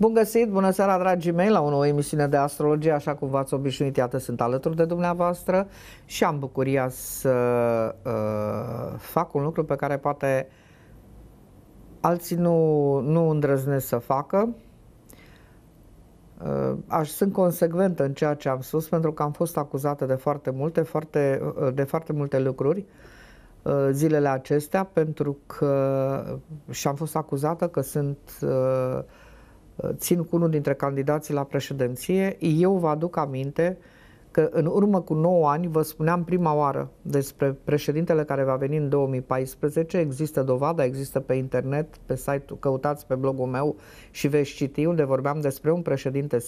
Bun găsit, bună seara dragii mei la o nouă emisiune de astrologie, așa cum v-ați obișnuit, iată sunt alături de dumneavoastră și am bucuria să uh, fac un lucru pe care poate alții nu, nu îndrăznesc să facă. Uh, aș sunt consecventă în ceea ce am spus pentru că am fost acuzată de foarte multe, foarte, uh, de foarte multe lucruri uh, zilele acestea pentru că și am fost acuzată că sunt uh, țin cu unul dintre candidații la președinție, eu vă aduc aminte că în urmă cu 9 ani vă spuneam prima oară despre președintele care va veni în 2014, există dovada, există pe internet, pe site-ul, căutați pe blogul meu și veți citi unde vorbeam despre un președinte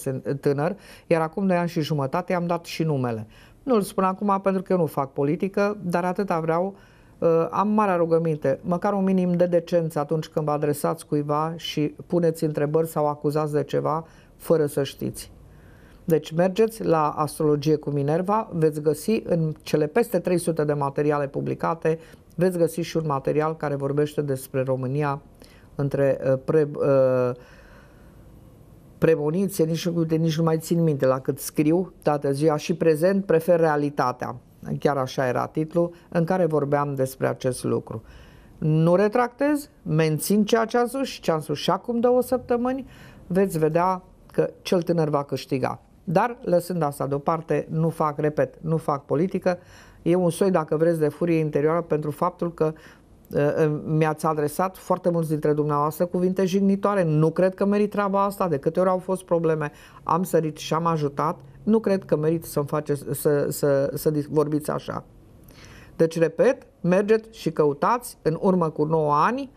tânăr, iar acum de ani și jumătate am dat și numele. Nu-l spun acum pentru că eu nu fac politică, dar atâta vreau uh, Uh, am marea rugăminte, măcar un minim de decență atunci când vă adresați cuiva și puneți întrebări sau acuzați de ceva fără să știți. Deci mergeți la Astrologie cu Minerva, veți găsi în cele peste 300 de materiale publicate, veți găsi și un material care vorbește despre România între uh, pre, uh, premoniție, nici, nici nu mai țin minte la cât scriu toată ziua și prezent, prefer realitatea chiar așa era titlul, în care vorbeam despre acest lucru. Nu retractez, mențin ceea ce am spus și ce am spus și acum două săptămâni, veți vedea că cel tânăr va câștiga. Dar, lăsând asta deoparte, nu fac, repet, nu fac politică, e un soi, dacă vreți, de furie interioară pentru faptul că Ă, ă, mi-ați adresat foarte mulți dintre dumneavoastră cuvinte jignitoare. Nu cred că merit treaba asta. De câte ori au fost probleme, am sărit și am ajutat. Nu cred că merit să-mi face, să, să, să, să vorbiți așa. Deci, repet, mergeți și căutați în urmă cu 9 ani,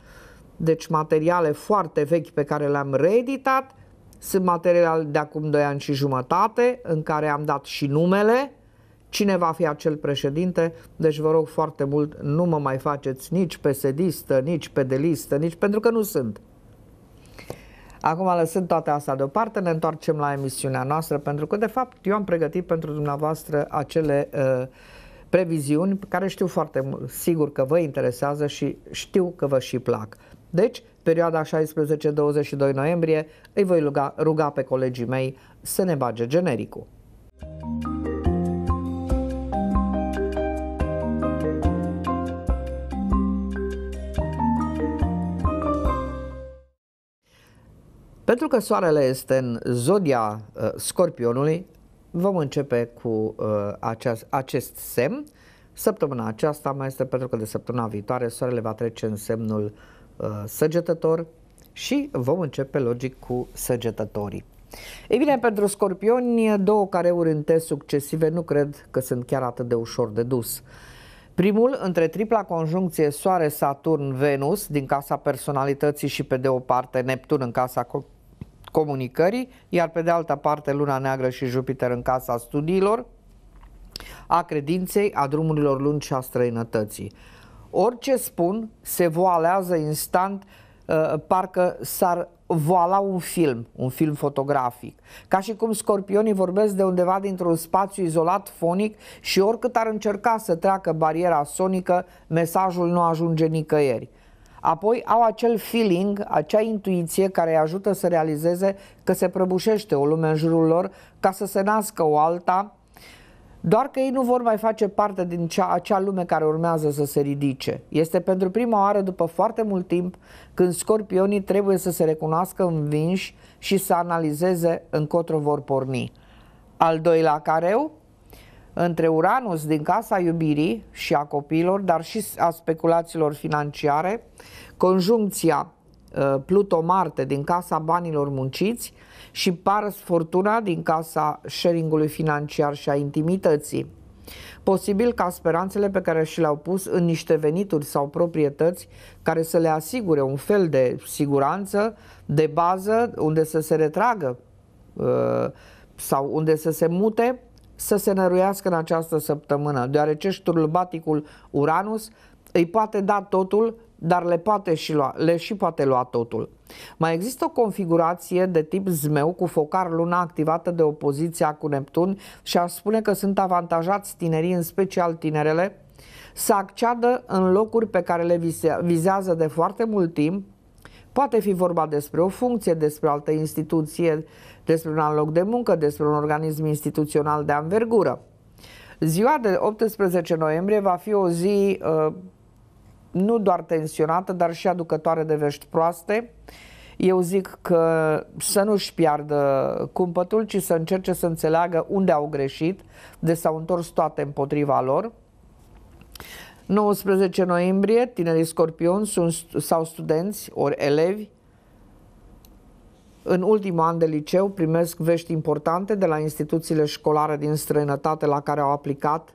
deci materiale foarte vechi pe care le-am reeditat, sunt materiale de acum 2 ani și jumătate, în care am dat și numele, cine va fi acel președinte, deci vă rog foarte mult, nu mă mai faceți nici pesedistă, nici pedelistă, nici pentru că nu sunt. Acum lăsând toate astea deoparte, ne întoarcem la emisiunea noastră, pentru că de fapt eu am pregătit pentru dumneavoastră acele uh, previziuni care știu foarte sigur că vă interesează și știu că vă și plac. Deci, perioada 16-22 noiembrie, îi voi ruga, ruga pe colegii mei să ne bage genericul. Thank you Pentru că Soarele este în zodia uh, Scorpionului, vom începe cu uh, aceast, acest semn. Săptămâna aceasta mai este pentru că de săptămâna viitoare Soarele va trece în semnul uh, săgetător și vom începe logic cu săgetătorii. Ei bine, pentru scorpioni, două careuri urinte succesive nu cred că sunt chiar atât de ușor de dus. Primul, între tripla conjuncție Soare-Saturn-Venus din casa personalității și pe de o parte Neptun în casa comunicării, iar pe de altă parte Luna Neagră și Jupiter în casa studiilor, a credinței, a drumurilor lungi și a străinătății. Orice spun se voalează instant, uh, parcă s-ar voala un film, un film fotografic. Ca și cum scorpionii vorbesc de undeva dintr-un spațiu izolat fonic și oricât ar încerca să treacă bariera sonică, mesajul nu ajunge nicăieri. Apoi au acel feeling, acea intuiție care îi ajută să realizeze că se prăbușește o lume în jurul lor ca să se nască o alta, doar că ei nu vor mai face parte din cea, acea lume care urmează să se ridice. Este pentru prima oară după foarte mult timp când scorpionii trebuie să se recunoască învinși și să analizeze încotro vor porni. Al doilea careu între Uranus din casa iubirii și a copiilor, dar și a speculațiilor financiare, conjuncția uh, Pluto-Marte din casa banilor munciți și Paras Fortuna din casa sharingului financiar și a intimității. Posibil ca speranțele pe care și le-au pus în niște venituri sau proprietăți care să le asigure un fel de siguranță, de bază, unde să se retragă uh, sau unde să se mute, să se năruiască în această săptămână, deoarece șturlbaticul Uranus îi poate da totul, dar le, poate și lua, le și poate lua totul. Mai există o configurație de tip zmeu cu focar luna activată de opoziția cu Neptun și aș spune că sunt avantajați tinerii, în special tinerele, să acceadă în locuri pe care le vizează de foarte mult timp, Poate fi vorba despre o funcție, despre altă instituție, despre un alt loc de muncă, despre un organism instituțional de anvergură. Ziua de 18 noiembrie va fi o zi uh, nu doar tensionată, dar și aducătoare de vești proaste. Eu zic că să nu-și piardă cumpătul, ci să încerce să înțeleagă unde au greșit, de s-au întors toate împotriva lor. 19 noiembrie, tinerii scorpion sunt, sau studenți ori elevi în ultimul an de liceu primesc vești importante de la instituțiile școlare din străinătate la care au aplicat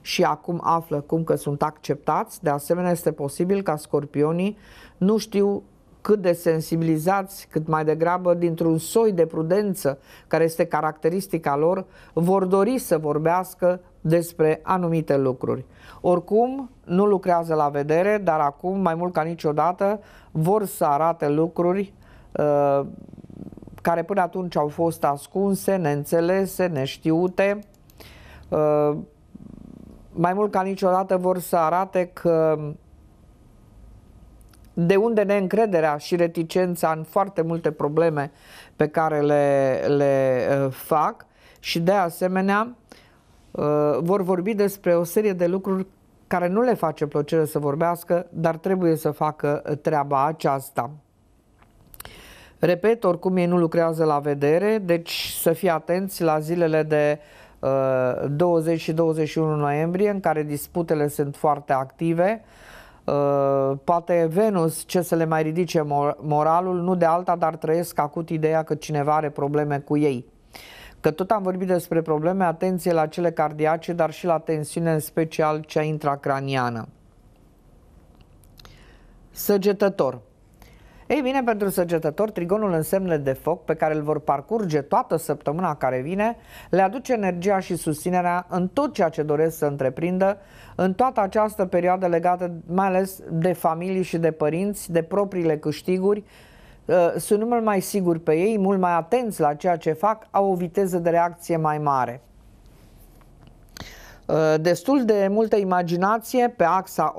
și acum află cum că sunt acceptați. De asemenea, este posibil ca scorpionii nu știu cât de sensibilizați, cât mai degrabă dintr-un soi de prudență care este caracteristica lor, vor dori să vorbească despre anumite lucruri. Oricum, nu lucrează la vedere, dar acum, mai mult ca niciodată, vor să arate lucruri uh, care până atunci au fost ascunse, neînțelese, neștiute. Uh, mai mult ca niciodată vor să arate că de unde neîncrederea și reticența în foarte multe probleme pe care le, le uh, fac și de asemenea uh, vor vorbi despre o serie de lucruri care nu le face plăcere să vorbească, dar trebuie să facă uh, treaba aceasta. Repet, oricum ei nu lucrează la vedere, deci să fie atenți la zilele de uh, 20 și 21 noiembrie, în care disputele sunt foarte active. Uh, Uh, poate Venus, ce să le mai ridice moralul, nu de alta, dar trăiesc acut ideea că cineva are probleme cu ei. Că tot am vorbit despre probleme, atenție la cele cardiace, dar și la tensiune, în special cea intracraniană. Săgetător. Ei bine, pentru săgetător, trigonul în semne de foc pe care îl vor parcurge toată săptămâna care vine le aduce energia și susținerea în tot ceea ce doresc să întreprindă în toată această perioadă legată mai ales de familii și de părinți, de propriile câștiguri, uh, sunt mult mai siguri pe ei, mult mai atenți la ceea ce fac, au o viteză de reacție mai mare. Uh, destul de multă imaginație pe axa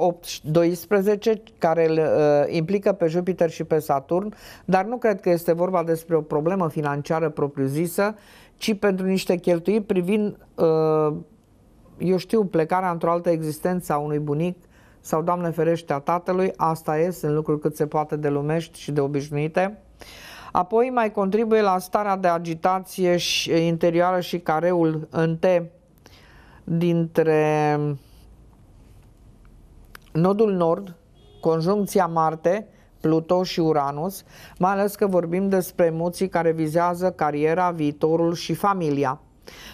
8-12 care îl uh, implică pe Jupiter și pe Saturn, dar nu cred că este vorba despre o problemă financiară propriu-zisă, ci pentru niște cheltui privind, uh, eu știu, plecarea într-o altă existență a unui bunic sau, Doamne ferește, a tatălui, asta e, sunt lucruri cât se poate de lumești și de obișnuite. Apoi mai contribuie la starea de agitație și interioară și careul în T dintre nodul nord, conjuncția Marte, Pluto și Uranus, mai ales că vorbim despre emoții care vizează cariera, viitorul și familia.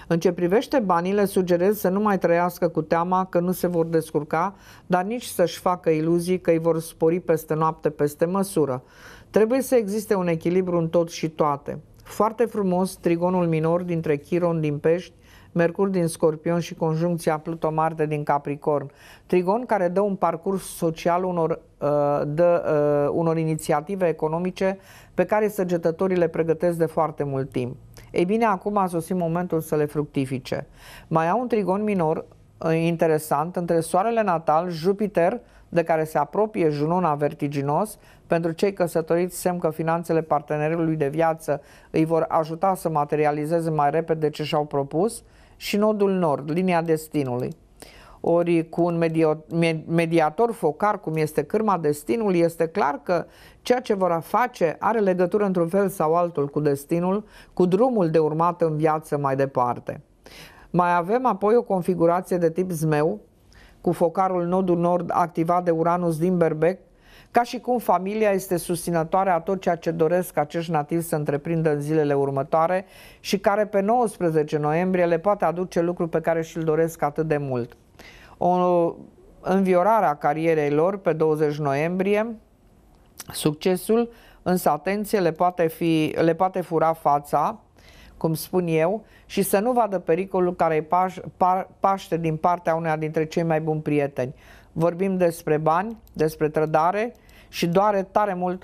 În ce privește banii, le sugerez să nu mai trăiască cu teama că nu se vor descurca, dar nici să-și facă iluzii că îi vor spori peste noapte peste măsură. Trebuie să existe un echilibru în tot și toate. Foarte frumos, trigonul minor dintre Chiron din Pești Mercur din Scorpion și conjuncția Pluto-Marte din Capricorn. Trigon care dă un parcurs social unor, uh, dă, uh, unor inițiative economice pe care săgetătorii le pregătesc de foarte mult timp. Ei bine, acum a sosit momentul să le fructifice. Mai au un trigon minor uh, interesant între soarele natal, Jupiter, de care se apropie Junona vertiginos, pentru cei căsătoriți semn că finanțele partenerului de viață îi vor ajuta să materializeze mai repede ce și-au propus, și nodul nord, linia destinului. Ori cu un medio, mediator focar, cum este cârma destinului, este clar că ceea ce vor face are legătură într-un fel sau altul cu destinul, cu drumul de urmat în viață mai departe. Mai avem apoi o configurație de tip zmeu, cu focarul nodul nord activat de Uranus din Berbec, ca și cum familia este susținătoare a tot ceea ce doresc acești nativi să întreprindă în zilele următoare și care pe 19 noiembrie le poate aduce lucru pe care și-l doresc atât de mult. O înviorare a carierei lor pe 20 noiembrie, succesul, însă atenție, le poate, fi, le poate fura fața, cum spun eu, și să nu vadă pericolul care îi paște din partea uneia dintre cei mai buni prieteni vorbim despre bani, despre trădare și doare tare mult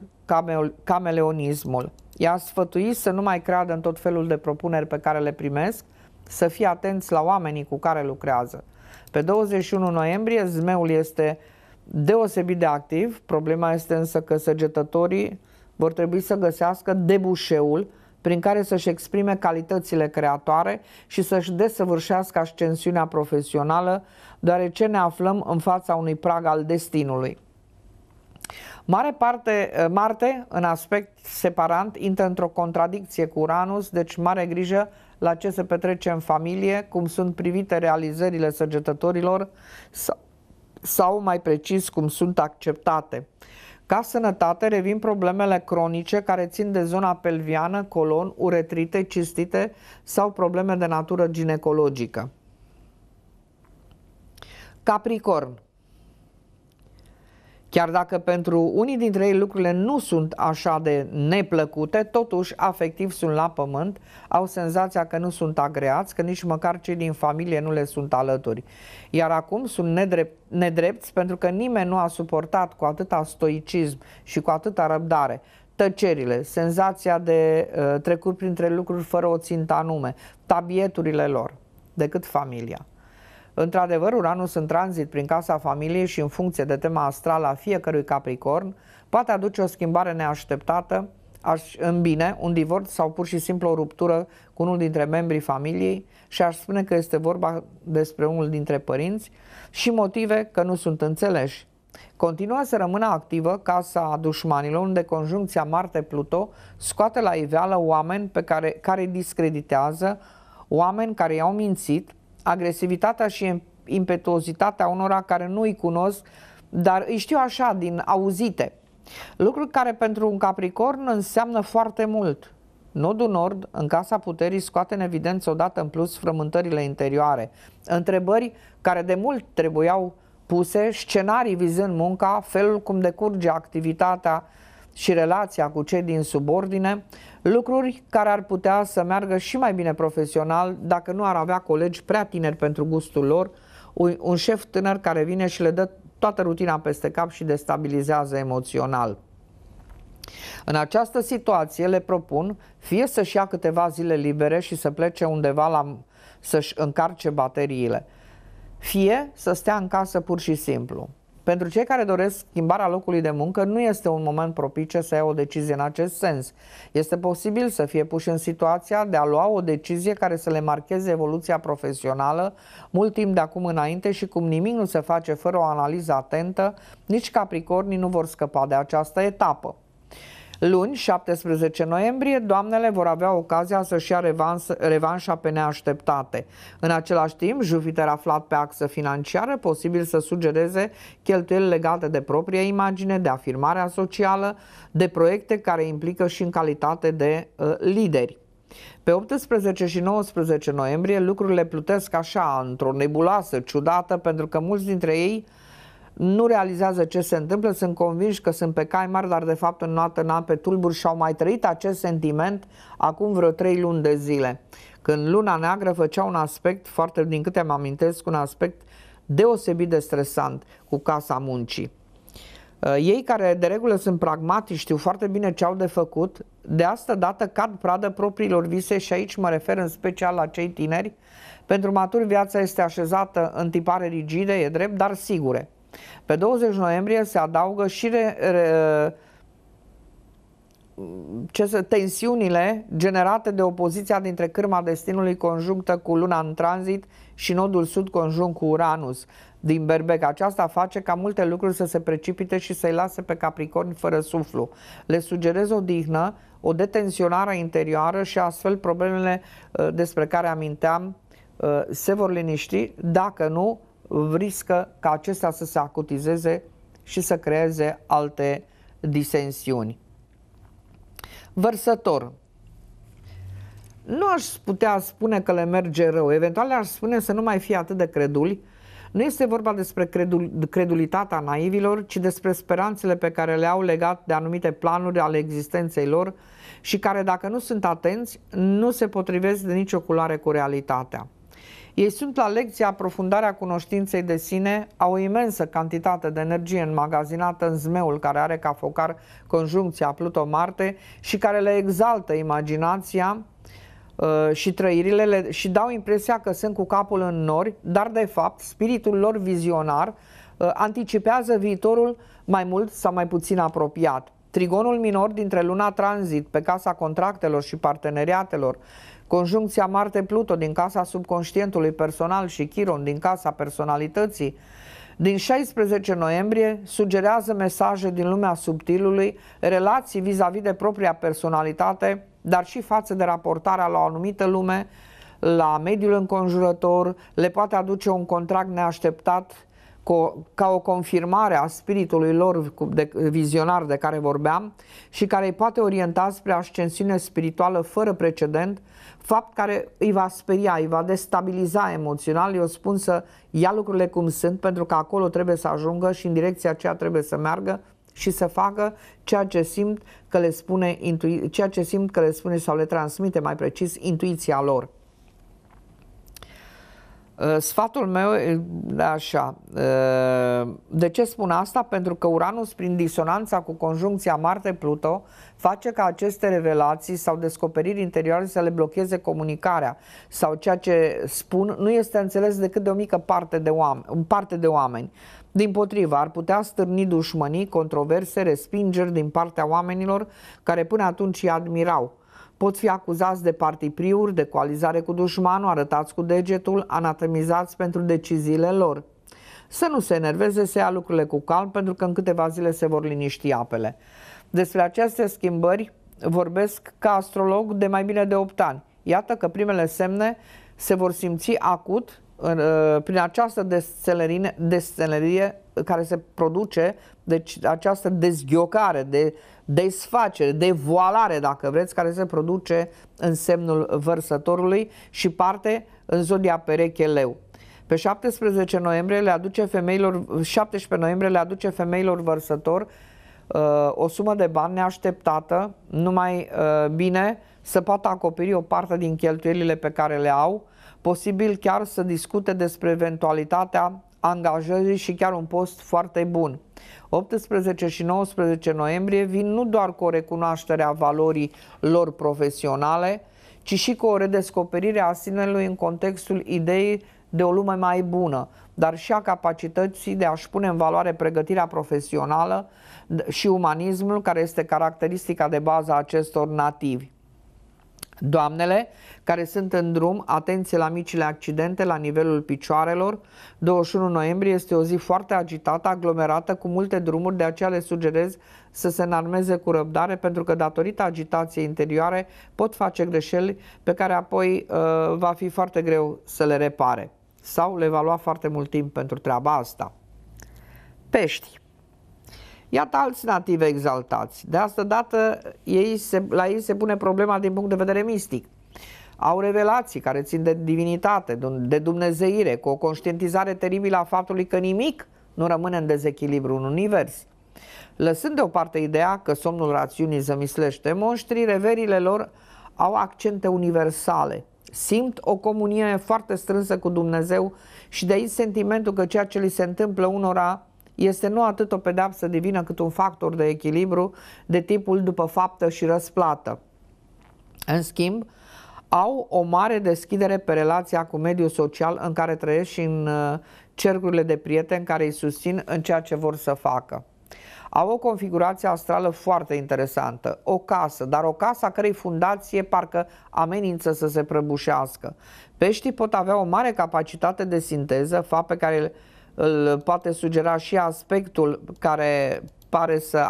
cameleonismul. I-a sfătuit să nu mai creadă în tot felul de propuneri pe care le primesc, să fie atenți la oamenii cu care lucrează. Pe 21 noiembrie, zmeul este deosebit de activ, problema este însă că săgetătorii vor trebui să găsească debușeul prin care să-și exprime calitățile creatoare și să-și desăvârșească ascensiunea profesională, deoarece ne aflăm în fața unui prag al destinului. Mare parte, eh, Marte, în aspect separant, intră într-o contradicție cu Uranus, deci mare grijă la ce se petrece în familie, cum sunt privite realizările săgetătorilor sau, sau mai precis cum sunt acceptate. Ca sănătate revin problemele cronice care țin de zona pelviană, colon, uretrite, cistite sau probleme de natură ginecologică. Capricorn Chiar dacă pentru unii dintre ei lucrurile nu sunt așa de neplăcute, totuși afectiv sunt la pământ, au senzația că nu sunt agreați, că nici măcar cei din familie nu le sunt alături. Iar acum sunt nedrept, nedrepți pentru că nimeni nu a suportat cu atâta stoicism și cu atâta răbdare tăcerile, senzația de uh, trecut printre lucruri fără o țintă anume, tabieturile lor, decât familia. Într-adevăr, Uranus în tranzit prin casa familiei și în funcție de tema astrală a fiecărui Capricorn poate aduce o schimbare neașteptată aș, în bine, un divorț sau pur și simplu o ruptură cu unul dintre membrii familiei și aș spune că este vorba despre unul dintre părinți și motive că nu sunt înțeleși. Continua să rămână activă casa dușmanilor unde conjuncția Marte-Pluto scoate la iveală oameni pe care, care discreditează, oameni care i-au mințit, agresivitatea și impetuozitatea unora care nu îi cunosc, dar îi știu așa, din auzite. Lucru care pentru un capricorn înseamnă foarte mult. Nodul nord, în casa puterii, scoate în evidență odată în plus frământările interioare, întrebări care de mult trebuiau puse, scenarii vizând munca, felul cum decurge activitatea și relația cu cei din subordine, Lucruri care ar putea să meargă și mai bine profesional dacă nu ar avea colegi prea tineri pentru gustul lor, un, un șef tânăr care vine și le dă toată rutina peste cap și destabilizează emoțional. În această situație le propun fie să-și ia câteva zile libere și să plece undeva la, să-și încarce bateriile, fie să stea în casă pur și simplu. Pentru cei care doresc schimbarea locului de muncă, nu este un moment propice să ia o decizie în acest sens. Este posibil să fie puși în situația de a lua o decizie care să le marcheze evoluția profesională mult timp de acum înainte și cum nimic nu se face fără o analiză atentă, nici capricornii nu vor scăpa de această etapă. Luni, 17 noiembrie, doamnele vor avea ocazia să-și ia revans, revanșa pe neașteptate. În același timp, Jupiter aflat pe axă financiară, posibil să sugereze cheltuieli legate de propria imagine, de afirmarea socială, de proiecte care implică și în calitate de uh, lideri. Pe 18 și 19 noiembrie lucrurile plutesc așa, într-o nebuloasă ciudată, pentru că mulți dintre ei uh, nu realizează ce se întâmplă, sunt convinși că sunt pe cai mari, dar de fapt în în ape tulburi și au mai trăit acest sentiment acum vreo trei luni de zile. Când luna neagră făcea un aspect, foarte din câte mă amintesc, un aspect deosebit de stresant cu casa muncii. Uh, ei care de regulă sunt pragmatici știu foarte bine ce au de făcut, de asta dată cad pradă propriilor vise și aici mă refer în special la cei tineri. Pentru maturi viața este așezată în tipare rigide, e drept, dar sigure. Pe 20 noiembrie se adaugă și re, re, ce să, tensiunile generate de opoziția dintre cârma destinului conjunctă cu luna în tranzit și nodul sud conjunct cu Uranus din Berbec. Aceasta face ca multe lucruri să se precipite și să-i lase pe Capricorni fără suflu. Le sugerez o dihnă, o detensionare interioară și astfel problemele uh, despre care aminteam uh, se vor liniști, dacă nu, riscă ca acestea să se acutizeze și să creeze alte disensiuni. Vărsător. Nu aș putea spune că le merge rău, eventual aș spune să nu mai fie atât de creduli. Nu este vorba despre credul, credulitatea naivilor, ci despre speranțele pe care le au legat de anumite planuri ale existenței lor și care, dacă nu sunt atenți, nu se potrivesc de nicio culoare cu realitatea. Ei sunt la lecția aprofundarea cunoștinței de sine, au o imensă cantitate de energie înmagazinată în zmeul care are ca focar conjuncția Pluto-Marte și care le exaltă imaginația uh, și trăirile și dau impresia că sunt cu capul în nori, dar de fapt spiritul lor vizionar uh, anticipează viitorul mai mult sau mai puțin apropiat. Trigonul minor dintre luna tranzit pe casa contractelor și parteneriatelor Conjuncția Marte-Pluto din casa subconștientului personal și Chiron din casa personalității din 16 noiembrie sugerează mesaje din lumea subtilului, relații vis-a-vis -vis de propria personalitate, dar și față de raportarea la o anumită lume, la mediul înconjurător, le poate aduce un contract neașteptat ca o confirmare a spiritului lor de, vizionar de care vorbeam și care îi poate orienta spre ascensiune spirituală fără precedent, fapt care îi va speria, îi va destabiliza emoțional. Eu spun să ia lucrurile cum sunt, pentru că acolo trebuie să ajungă și în direcția aceea trebuie să meargă și să facă ceea ce simt că le spune, ceea ce simt că le spune sau le transmite mai precis intuiția lor. Uh, sfatul meu e așa. Uh, de ce spun asta? Pentru că Uranus, prin disonanța cu conjuncția Marte-Pluto, face ca aceste revelații sau descoperiri interioare să le blocheze comunicarea sau ceea ce spun nu este înțeles decât de o mică parte de, oameni, parte de oameni. Din potrivă, ar putea stârni dușmănii, controverse, respingeri din partea oamenilor care până atunci îi admirau pot fi acuzați de partipriuri, de coalizare cu dușmanul, arătați cu degetul, anatomizați pentru deciziile lor. Să nu se enerveze, să ia lucrurile cu calm, pentru că în câteva zile se vor liniști apele. Despre aceste schimbări vorbesc ca astrolog de mai bine de 8 ani. Iată că primele semne se vor simți acut în, uh, prin această deselerine, care se produce, deci această dezghiocare, de desfacere, voalare, dacă vreți, care se produce în semnul vărsătorului și parte în zodia pereche leu. Pe 17 noiembrie le aduce femeilor, 17 noiembrie le aduce femeilor vărsător uh, o sumă de bani neașteptată, numai uh, bine să poată acoperi o parte din cheltuielile pe care le au posibil chiar să discute despre eventualitatea angajării și chiar un post foarte bun. 18 și 19 noiembrie vin nu doar cu o recunoaștere a valorii lor profesionale, ci și cu o redescoperire a sinelui în contextul ideii de o lume mai bună, dar și a capacității de a-și pune în valoare pregătirea profesională și umanismul care este caracteristica de bază a acestor nativi. Doamnele care sunt în drum, atenție la micile accidente la nivelul picioarelor. 21 noiembrie este o zi foarte agitată, aglomerată, cu multe drumuri, de aceea le sugerez să se înarmeze cu răbdare, pentru că datorită agitației interioare pot face greșeli pe care apoi uh, va fi foarte greu să le repare sau le va lua foarte mult timp pentru treaba asta. Pești Iată alți nativi exaltați. De asta dată ei se, la ei se pune problema din punct de vedere mistic. Au revelații care țin de divinitate, de dumnezeire, cu o conștientizare teribilă a faptului că nimic nu rămâne în dezechilibru în univers. Lăsând deoparte ideea că somnul rațiunii zămislește monștrii, reverile lor au accente universale. Simt o comunie foarte strânsă cu Dumnezeu și de aici sentimentul că ceea ce li se întâmplă unora este nu atât o pedapsă divină cât un factor de echilibru de tipul după faptă și răsplată. În schimb, au o mare deschidere pe relația cu mediul social în care trăiesc și în uh, cercurile de prieteni care îi susțin în ceea ce vor să facă. Au o configurație astrală foarte interesantă, o casă, dar o casă a cărei fundație parcă amenință să se prăbușească. Peștii pot avea o mare capacitate de sinteză, fapt pe care îl poate sugera și aspectul care pare să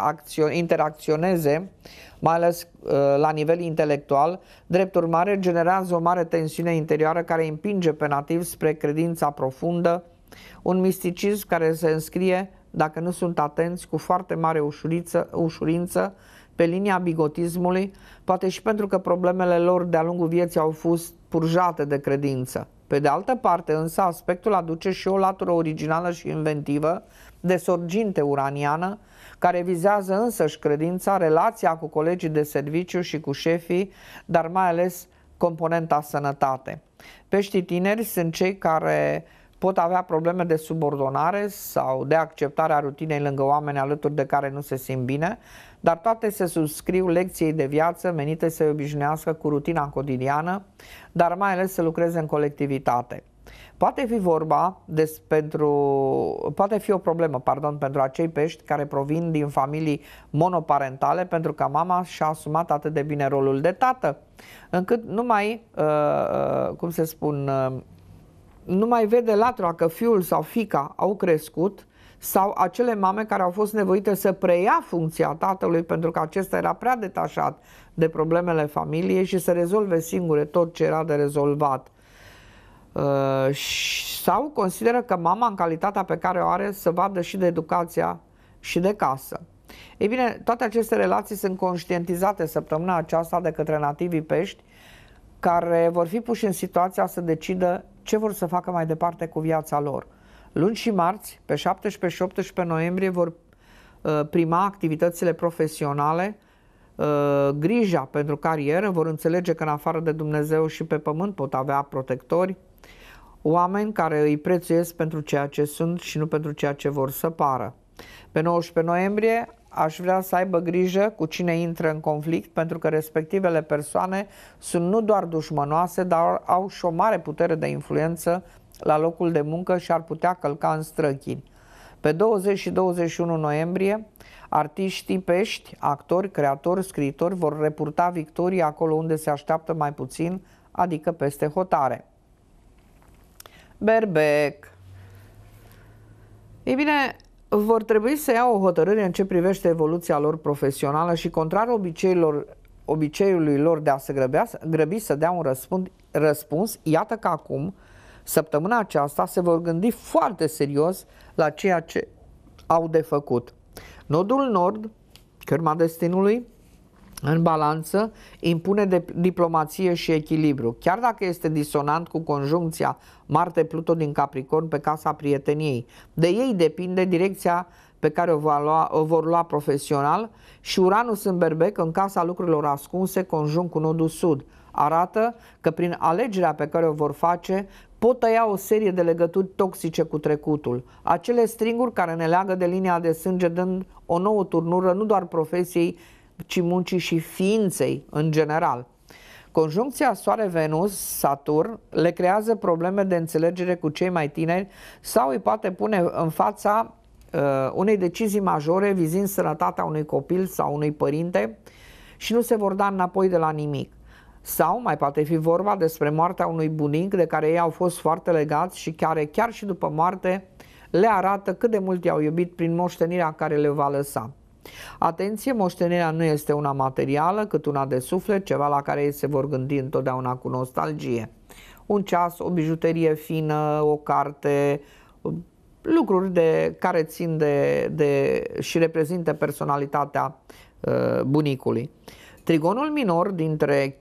interacționeze, mai ales uh, la nivel intelectual, drept urmare generează o mare tensiune interioară care împinge pe nativ spre credința profundă, un misticism care se înscrie, dacă nu sunt atenți, cu foarte mare ușuriță, ușurință pe linia bigotismului, poate și pentru că problemele lor de-a lungul vieții au fost purjate de credință. Pe de altă parte, însă, aspectul aduce și o latură originală și inventivă de sorginte uraniană, care vizează însăși credința, relația cu colegii de serviciu și cu șefii, dar mai ales componenta sănătate. Peștii tineri sunt cei care pot avea probleme de subordonare sau de acceptarea rutinei lângă oameni alături de care nu se simt bine, dar toate se subscriu lecției de viață menite să-i obișnuiască cu rutina cotidiană, dar mai ales să lucreze în colectivitate. Poate fi vorba des, pentru, poate fi o problemă, pardon, pentru acei pești care provin din familii monoparentale pentru că mama și-a asumat atât de bine rolul de tată, încât nu mai, uh, uh, cum se spun, uh, nu mai vede latura că fiul sau fica au crescut sau acele mame care au fost nevoite să preia funcția tatălui pentru că acesta era prea detașat de problemele familiei și să rezolve singure tot ce era de rezolvat. Uh, sau consideră că mama, în calitatea pe care o are, să vadă și de educația și de casă. Ei bine, toate aceste relații sunt conștientizate săptămâna aceasta de către nativii pești, care vor fi puși în situația să decidă ce vor să facă mai departe cu viața lor. Luni și marți, pe 17 și 18 noiembrie, vor uh, prima activitățile profesionale, uh, grija pentru carieră, vor înțelege că în afară de Dumnezeu și pe pământ pot avea protectori, oameni care îi prețuiesc pentru ceea ce sunt și nu pentru ceea ce vor să pară. Pe 19 noiembrie aș vrea să aibă grijă cu cine intră în conflict, pentru că respectivele persoane sunt nu doar dușmănoase, dar au și o mare putere de influență la locul de muncă și ar putea călca în străchini. Pe 20 și 21 noiembrie, artiștii pești, actori, creatori, scriitori vor repurta victorii acolo unde se așteaptă mai puțin, adică peste hotare. Berbec Ei bine, vor trebui să iau o hotărâre în ce privește evoluția lor profesională și contrar obiceiilor, obiceiului lor de a se grăbea, grăbi să dea un răspund, răspuns, iată că acum – săptămâna aceasta se vor gândi foarte serios la ceea ce au de făcut. Nodul nord, cărma destinului, în balanță, impune de diplomație și echilibru. Chiar dacă este disonant cu conjuncția Marte-Pluto din Capricorn pe casa prieteniei, de ei depinde direcția pe care o, va lua, o vor lua profesional și Uranus în berbec, în casa lucrurilor ascunse, conjunct cu nodul sud. Arată că prin alegerea pe care o vor face, pot tăia o serie de legături toxice cu trecutul, acele stringuri care ne leagă de linia de sânge dând o nouă turnură nu doar profesiei, ci muncii și ființei în general. Conjuncția Soare-Venus-Saturn le creează probleme de înțelegere cu cei mai tineri sau îi poate pune în fața uh, unei decizii majore vizind sănătatea unui copil sau unui părinte și nu se vor da înapoi de la nimic sau mai poate fi vorba despre moartea unui bunic de care ei au fost foarte legați și care chiar și după moarte le arată cât de mult i-au iubit prin moștenirea care le va lăsa. Atenție, moștenirea nu este una materială, cât una de suflet, ceva la care ei se vor gândi întotdeauna cu nostalgie. Un ceas, o bijuterie fină, o carte, lucruri de, care țin de, de și reprezintă personalitatea uh, bunicului. Trigonul minor dintre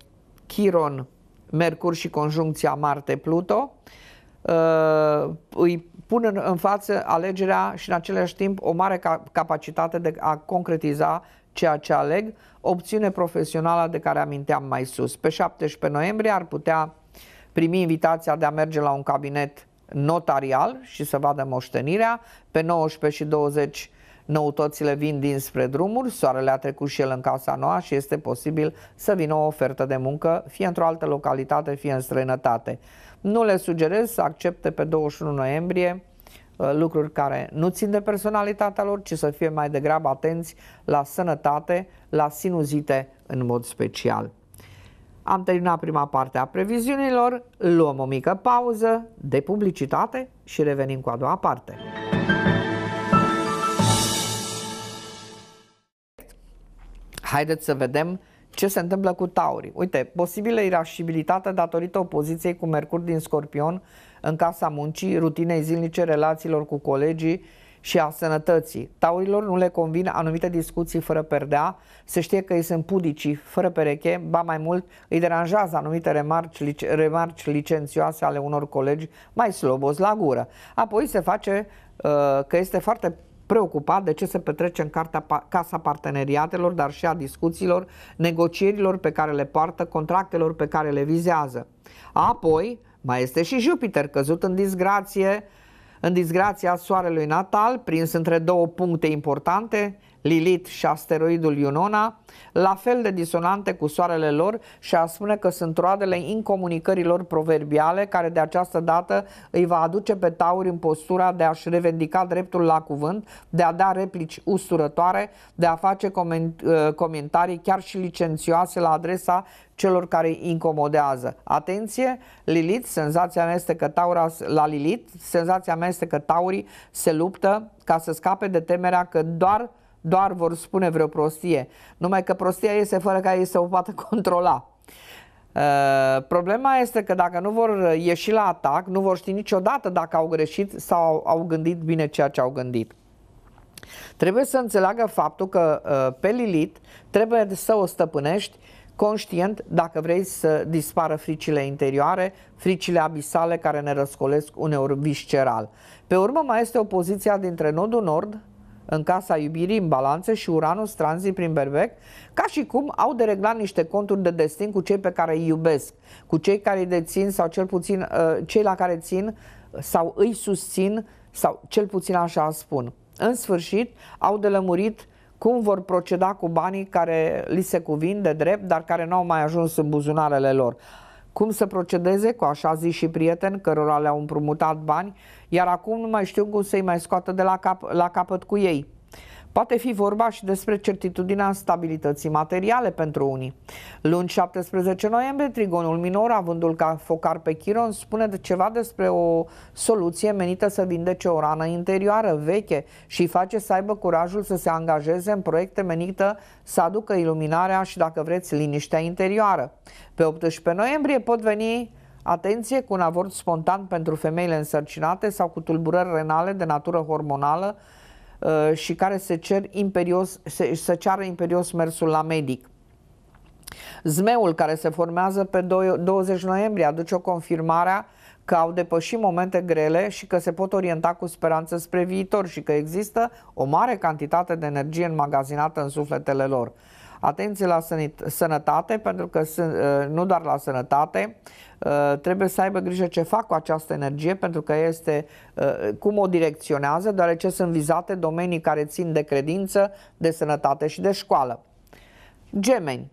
Chiron, Mercur și conjuncția Marte-Pluto, uh, îi pun în, față alegerea și în același timp o mare capacitate de a concretiza ceea ce aleg, opțiune profesională de care aminteam mai sus. Pe 17 noiembrie ar putea primi invitația de a merge la un cabinet notarial și să vadă moștenirea. Pe 19 și 20 Noutățile vin dinspre drumuri, soarele a trecut și el în casa noua și este posibil să vină o ofertă de muncă, fie într-o altă localitate, fie în străinătate. Nu le sugerez să accepte pe 21 noiembrie uh, lucruri care nu țin de personalitatea lor, ci să fie mai degrabă atenți la sănătate, la sinuzite în mod special. Am terminat prima parte a previziunilor, luăm o mică pauză de publicitate și revenim cu a doua parte. haideți să vedem ce se întâmplă cu taurii. Uite, posibilă irascibilitate datorită opoziției cu Mercur din Scorpion în casa muncii, rutinei zilnice, relațiilor cu colegii și a sănătății. Taurilor nu le convin anumite discuții fără perdea, se știe că ei sunt pudici, fără pereche, ba mai mult îi deranjează anumite remarci, lic remarci licențioase ale unor colegi mai slobos la gură. Apoi se face uh, că este foarte preocupat de ce se petrece în cartea, Casa Parteneriatelor, dar și a discuțiilor, negocierilor pe care le poartă, contractelor pe care le vizează. Apoi, mai este și Jupiter, căzut în disgrație, în disgrația soarelui natal, prins între două puncte importante, Lilith și asteroidul Iunona, la fel de disonante cu soarele lor și a spune că sunt roadele incomunicărilor proverbiale care de această dată îi va aduce pe Tauri în postura de a-și revendica dreptul la cuvânt, de a da replici usurătoare, de a face uh, comentarii chiar și licențioase la adresa celor care îi incomodează. Atenție, Lilith, senzația mea este că Taura, la Lilith, senzația mea este că Taurii se luptă ca să scape de temerea că doar uh, doar vor spune vreo prostie, numai că prostia iese fără ca ei să o poată controla. Uh, problema este că dacă nu vor ieși la atac, nu vor ști niciodată dacă au greșit sau au gândit bine ceea ce au gândit. Trebuie să înțeleagă faptul că uh, pe Lilith trebuie să o stăpânești conștient dacă vrei să dispară fricile interioare, fricile abisale care ne răscolesc uneori visceral. Pe urmă mai este opoziția dintre nodul nord în casa iubirii în balanțe și Uranus tranzi prin berbec, ca și cum au dereglat niște conturi de destin cu cei pe care îi iubesc, cu cei care îi dețin sau cel puțin uh, cei la care țin sau îi susțin sau cel puțin așa spun. În sfârșit, au de lămurit cum vor proceda cu banii care li se cuvin de drept, dar care nu au mai ajuns în buzunarele lor cum să procedeze cu așa zi și prieteni cărora le-au împrumutat bani, iar acum nu mai știu cum să-i mai scoată de la, cap, la capăt cu ei. Poate fi vorba și despre certitudinea stabilității materiale pentru unii. Luni 17 noiembrie, Trigonul Minor, avândul ca focar pe Chiron, spune de ceva despre o soluție menită să vindece o rană interioară veche și face să aibă curajul să se angajeze în proiecte menită să aducă iluminarea și, dacă vreți, liniștea interioară. Pe 18 noiembrie pot veni Atenție cu un avort spontan pentru femeile însărcinate sau cu tulburări renale de natură hormonală Uh, și care se cer imperios, se, se ceară imperios mersul la medic. Zmeul care se formează pe 20 noiembrie aduce o confirmare că au depășit momente grele și că se pot orienta cu speranță spre viitor și că există o mare cantitate de energie înmagazinată în sufletele lor. Atenție la sănătate, pentru că uh, nu doar la sănătate, uh, trebuie să aibă grijă ce fac cu această energie, pentru că este uh, cum o direcționează, deoarece sunt vizate domenii care țin de credință, de sănătate și de școală. Gemeni,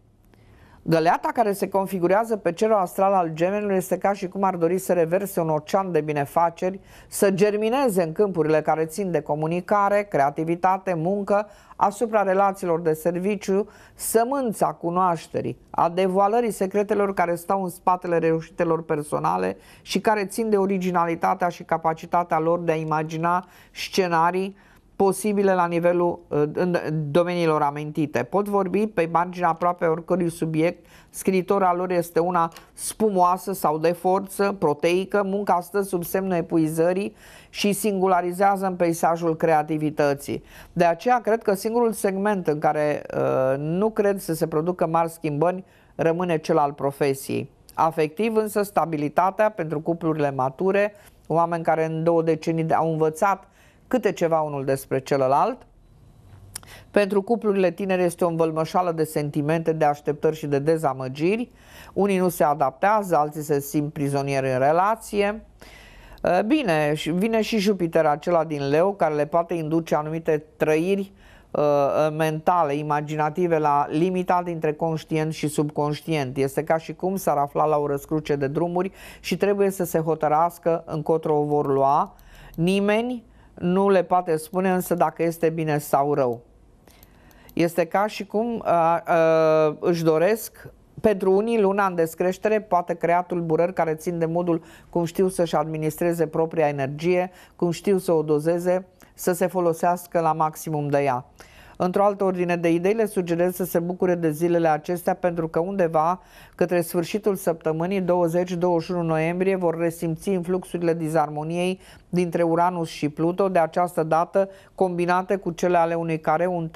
Găleata care se configurează pe cerul astral al gemenilor este ca și cum ar dori să reverse un ocean de binefaceri, să germineze în câmpurile care țin de comunicare, creativitate, muncă, asupra relațiilor de serviciu, sămânța cunoașterii, a devoalării secretelor care stau în spatele reușitelor personale și care țin de originalitatea și capacitatea lor de a imagina scenarii posibile la nivelul uh, în domeniilor amintite. Pot vorbi pe marginea aproape oricărui subiect, scritora lor este una spumoasă sau de forță, proteică, munca stă sub semnul epuizării și singularizează în peisajul creativității. De aceea cred că singurul segment în care uh, nu cred să se producă mari schimbări rămâne cel al profesiei. Afectiv însă stabilitatea pentru cuplurile mature, oameni care în două decenii au învățat câte ceva unul despre celălalt. Pentru cuplurile tinere este o învălmășală de sentimente, de așteptări și de dezamăgiri. Unii nu se adaptează, alții se simt prizonieri în relație. Bine, vine și Jupiter acela din Leu care le poate induce anumite trăiri mentale, imaginative la limita dintre conștient și subconștient. Este ca și cum s-ar afla la o răscruce de drumuri și trebuie să se hotărască încotro o vor lua. Nimeni nu le poate spune însă dacă este bine sau rău. Este ca și cum uh, uh, își doresc pentru unii luna în descreștere poate crea tulburări care țin de modul cum știu să-și administreze propria energie, cum știu să o dozeze, să se folosească la maximum de ea. Într-o altă ordine de idei le sugerez să se bucure de zilele acestea pentru că undeva către sfârșitul săptămânii 20-21 noiembrie vor resimți influxurile disarmoniei dintre Uranus și Pluto, de această dată combinate cu cele ale unui care un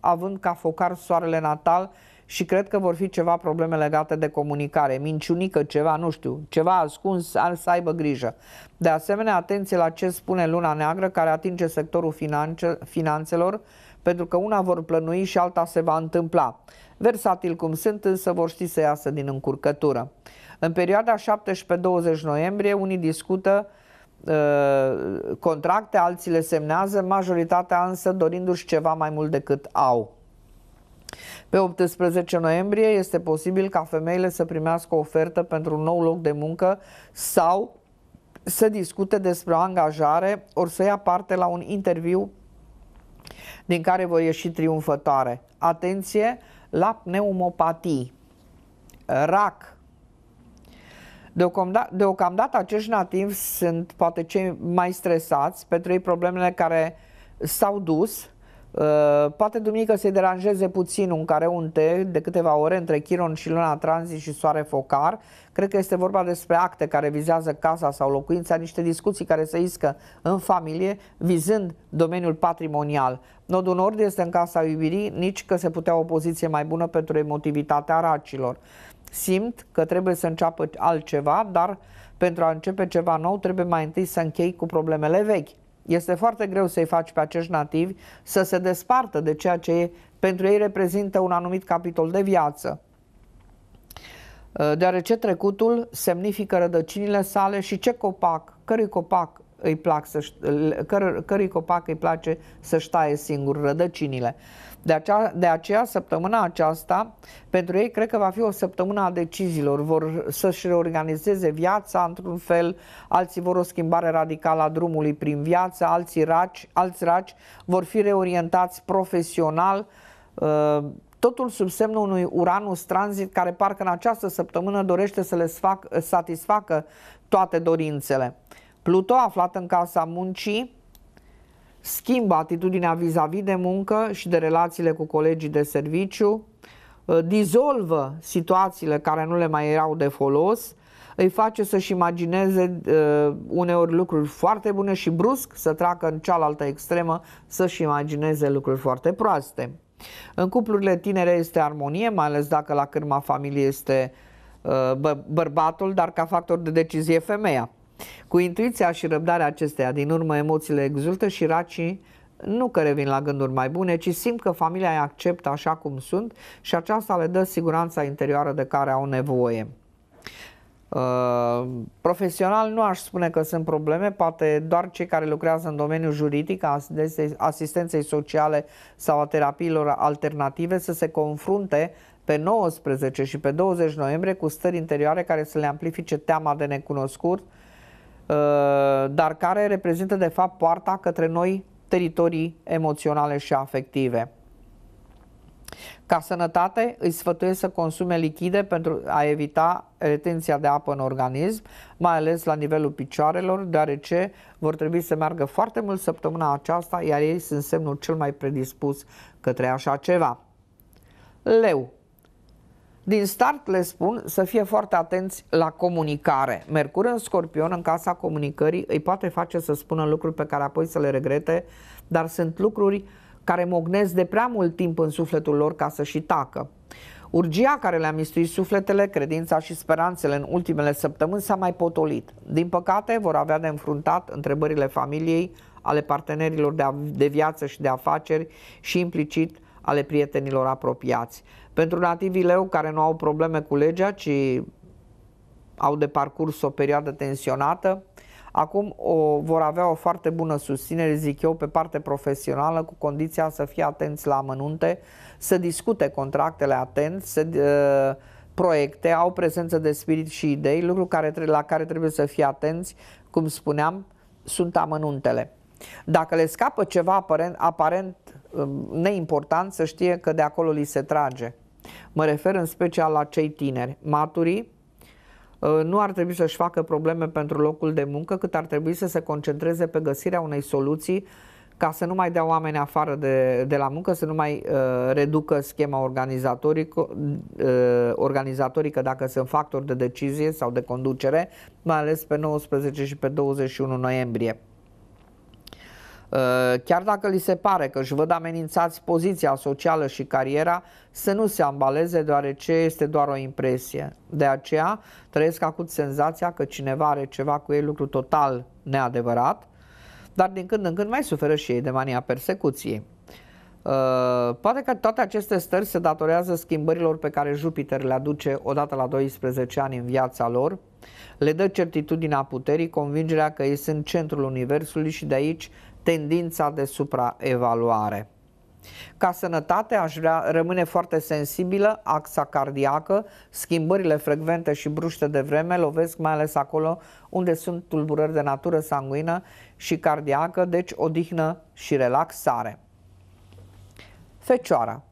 având ca focar soarele natal și cred că vor fi ceva probleme legate de comunicare, minciunică, ceva, nu știu, ceva ascuns, ar să aibă grijă. De asemenea, atenție la ce spune luna neagră care atinge sectorul finanțelor, pentru că una vor plănui și alta se va întâmpla. Versatil cum sunt, însă vor ști să iasă din încurcătură. În perioada 17-20 noiembrie, unii discută ă, contracte, alții le semnează, majoritatea însă dorindu-și ceva mai mult decât au. Pe 18 noiembrie este posibil ca femeile să primească o ofertă pentru un nou loc de muncă sau să discute despre o angajare ori să ia parte la un interviu din care voi ieși triumfătoare. Atenție la pneumopatii, rac. Deocamdată, deocamdată acești nativi sunt poate cei mai stresați pentru ei problemele care s-au dus, Uh, poate duminică se deranjeze puțin un careunte de câteva ore între Chiron și luna Transit și soare focar. Cred că este vorba despre acte care vizează casa sau locuința, niște discuții care se iscă în familie, vizând domeniul patrimonial. Nodul nord este în casa iubirii, nici că se putea o poziție mai bună pentru emotivitatea racilor. Simt că trebuie să înceapă altceva, dar pentru a începe ceva nou trebuie mai întâi să închei cu problemele vechi. Este foarte greu să-i faci pe acești nativi să se despartă de ceea ce pentru ei reprezintă un anumit capitol de viață uh, deoarece trecutul semnifică rădăcinile sale și ce copac, cărui copac îi, plac să, căr, cărui copac îi place să-și taie singur rădăcinile. De aceea, de aceea săptămâna aceasta, pentru ei, cred că va fi o săptămână a deciziilor. Vor să-și reorganizeze viața într-un fel, alții vor o schimbare radicală a drumului prin viață, alții raci, alți raci vor fi reorientați profesional, uh, totul sub semnul unui Uranus tranzit care parcă în această săptămână dorește să le sfac, satisfacă toate dorințele. Pluto, aflat în casa muncii, schimbă atitudinea vis-a-vis -vis de muncă și de relațiile cu colegii de serviciu, ă, dizolvă situațiile care nu le mai erau de folos, îi face să-și imagineze ă, uneori lucruri foarte bune și brusc să treacă în cealaltă extremă să-și imagineze lucruri foarte proaste. În cuplurile tinere este armonie, mai ales dacă la cârma familiei este ă, bă bărbatul, dar ca factor de decizie femeia. Cu intuiția și răbdarea acesteia, din urmă emoțiile exultă și racii nu că revin la gânduri mai bune, ci simt că familia îi acceptă așa cum sunt și aceasta le dă siguranța interioară de care au nevoie. Uh, profesional nu aș spune că sunt probleme, poate doar cei care lucrează în domeniul juridic, asistenței sociale sau a terapiilor alternative să se confrunte pe 19 și pe 20 noiembrie cu stări interioare care să le amplifice teama de necunoscut, uh, Uh, dar care reprezintă de fapt poarta către noi teritorii emoționale și afective. Ca sănătate, îi sfătuiesc să consume lichide pentru a evita retenția de apă în organism, mai ales la nivelul picioarelor, deoarece vor trebui să meargă foarte mult săptămâna aceasta, iar ei sunt semnul cel mai predispus către așa ceva. Leu, din start le spun să fie foarte atenți la comunicare. Mercur în scorpion, în casa comunicării, îi poate face să spună lucruri pe care apoi să le regrete, dar sunt lucruri care mognesc de prea mult timp în sufletul lor ca să și tacă. Urgia care le-a mistuit sufletele, credința și speranțele în ultimele săptămâni s-a mai potolit. Din păcate, vor avea de înfruntat întrebările familiei, ale partenerilor de, a, de viață și de afaceri și implicit ale prietenilor apropiați. Pentru nativii leu care nu au probleme cu legea, ci au de parcurs o perioadă tensionată, acum o, vor avea o foarte bună susținere, zic eu, pe parte profesională, cu condiția să fie atenți la amănunte, să discute contractele atent, să uh, proiecte, au prezență de spirit și idei, lucru care, la care trebuie să fie atenți, cum spuneam, sunt amănuntele. Dacă le scapă ceva aparent, aparent um, neimportant, să știe că de acolo li se trage. Mă refer în special la cei tineri. Maturii uh, nu ar trebui să-și facă probleme pentru locul de muncă, cât ar trebui să se concentreze pe găsirea unei soluții ca să nu mai dea oameni afară de, de la muncă, să nu mai uh, reducă schema organizatorică, uh, organizatorică dacă sunt factori de decizie sau de conducere, mai ales pe 19 și pe 21 noiembrie. Uh, chiar dacă li se pare că își văd amenințați poziția socială și cariera, să nu se ambaleze deoarece este doar o impresie. De aceea trăiesc acut senzația că cineva are ceva cu ei lucru total neadevărat, dar din când în când mai suferă și ei de mania persecuției. Uh, poate că toate aceste stări se datorează schimbărilor pe care Jupiter le aduce odată la 12 ani în viața lor, le dă certitudinea puterii, convingerea că ei sunt centrul Universului și de aici tendința de supraevaluare. Ca sănătate aș vrea rămâne foarte sensibilă, axa cardiacă, schimbările frecvente și bruște de vreme lovesc mai ales acolo unde sunt tulburări de natură sanguină și cardiacă, deci odihnă și relaxare. Fecioara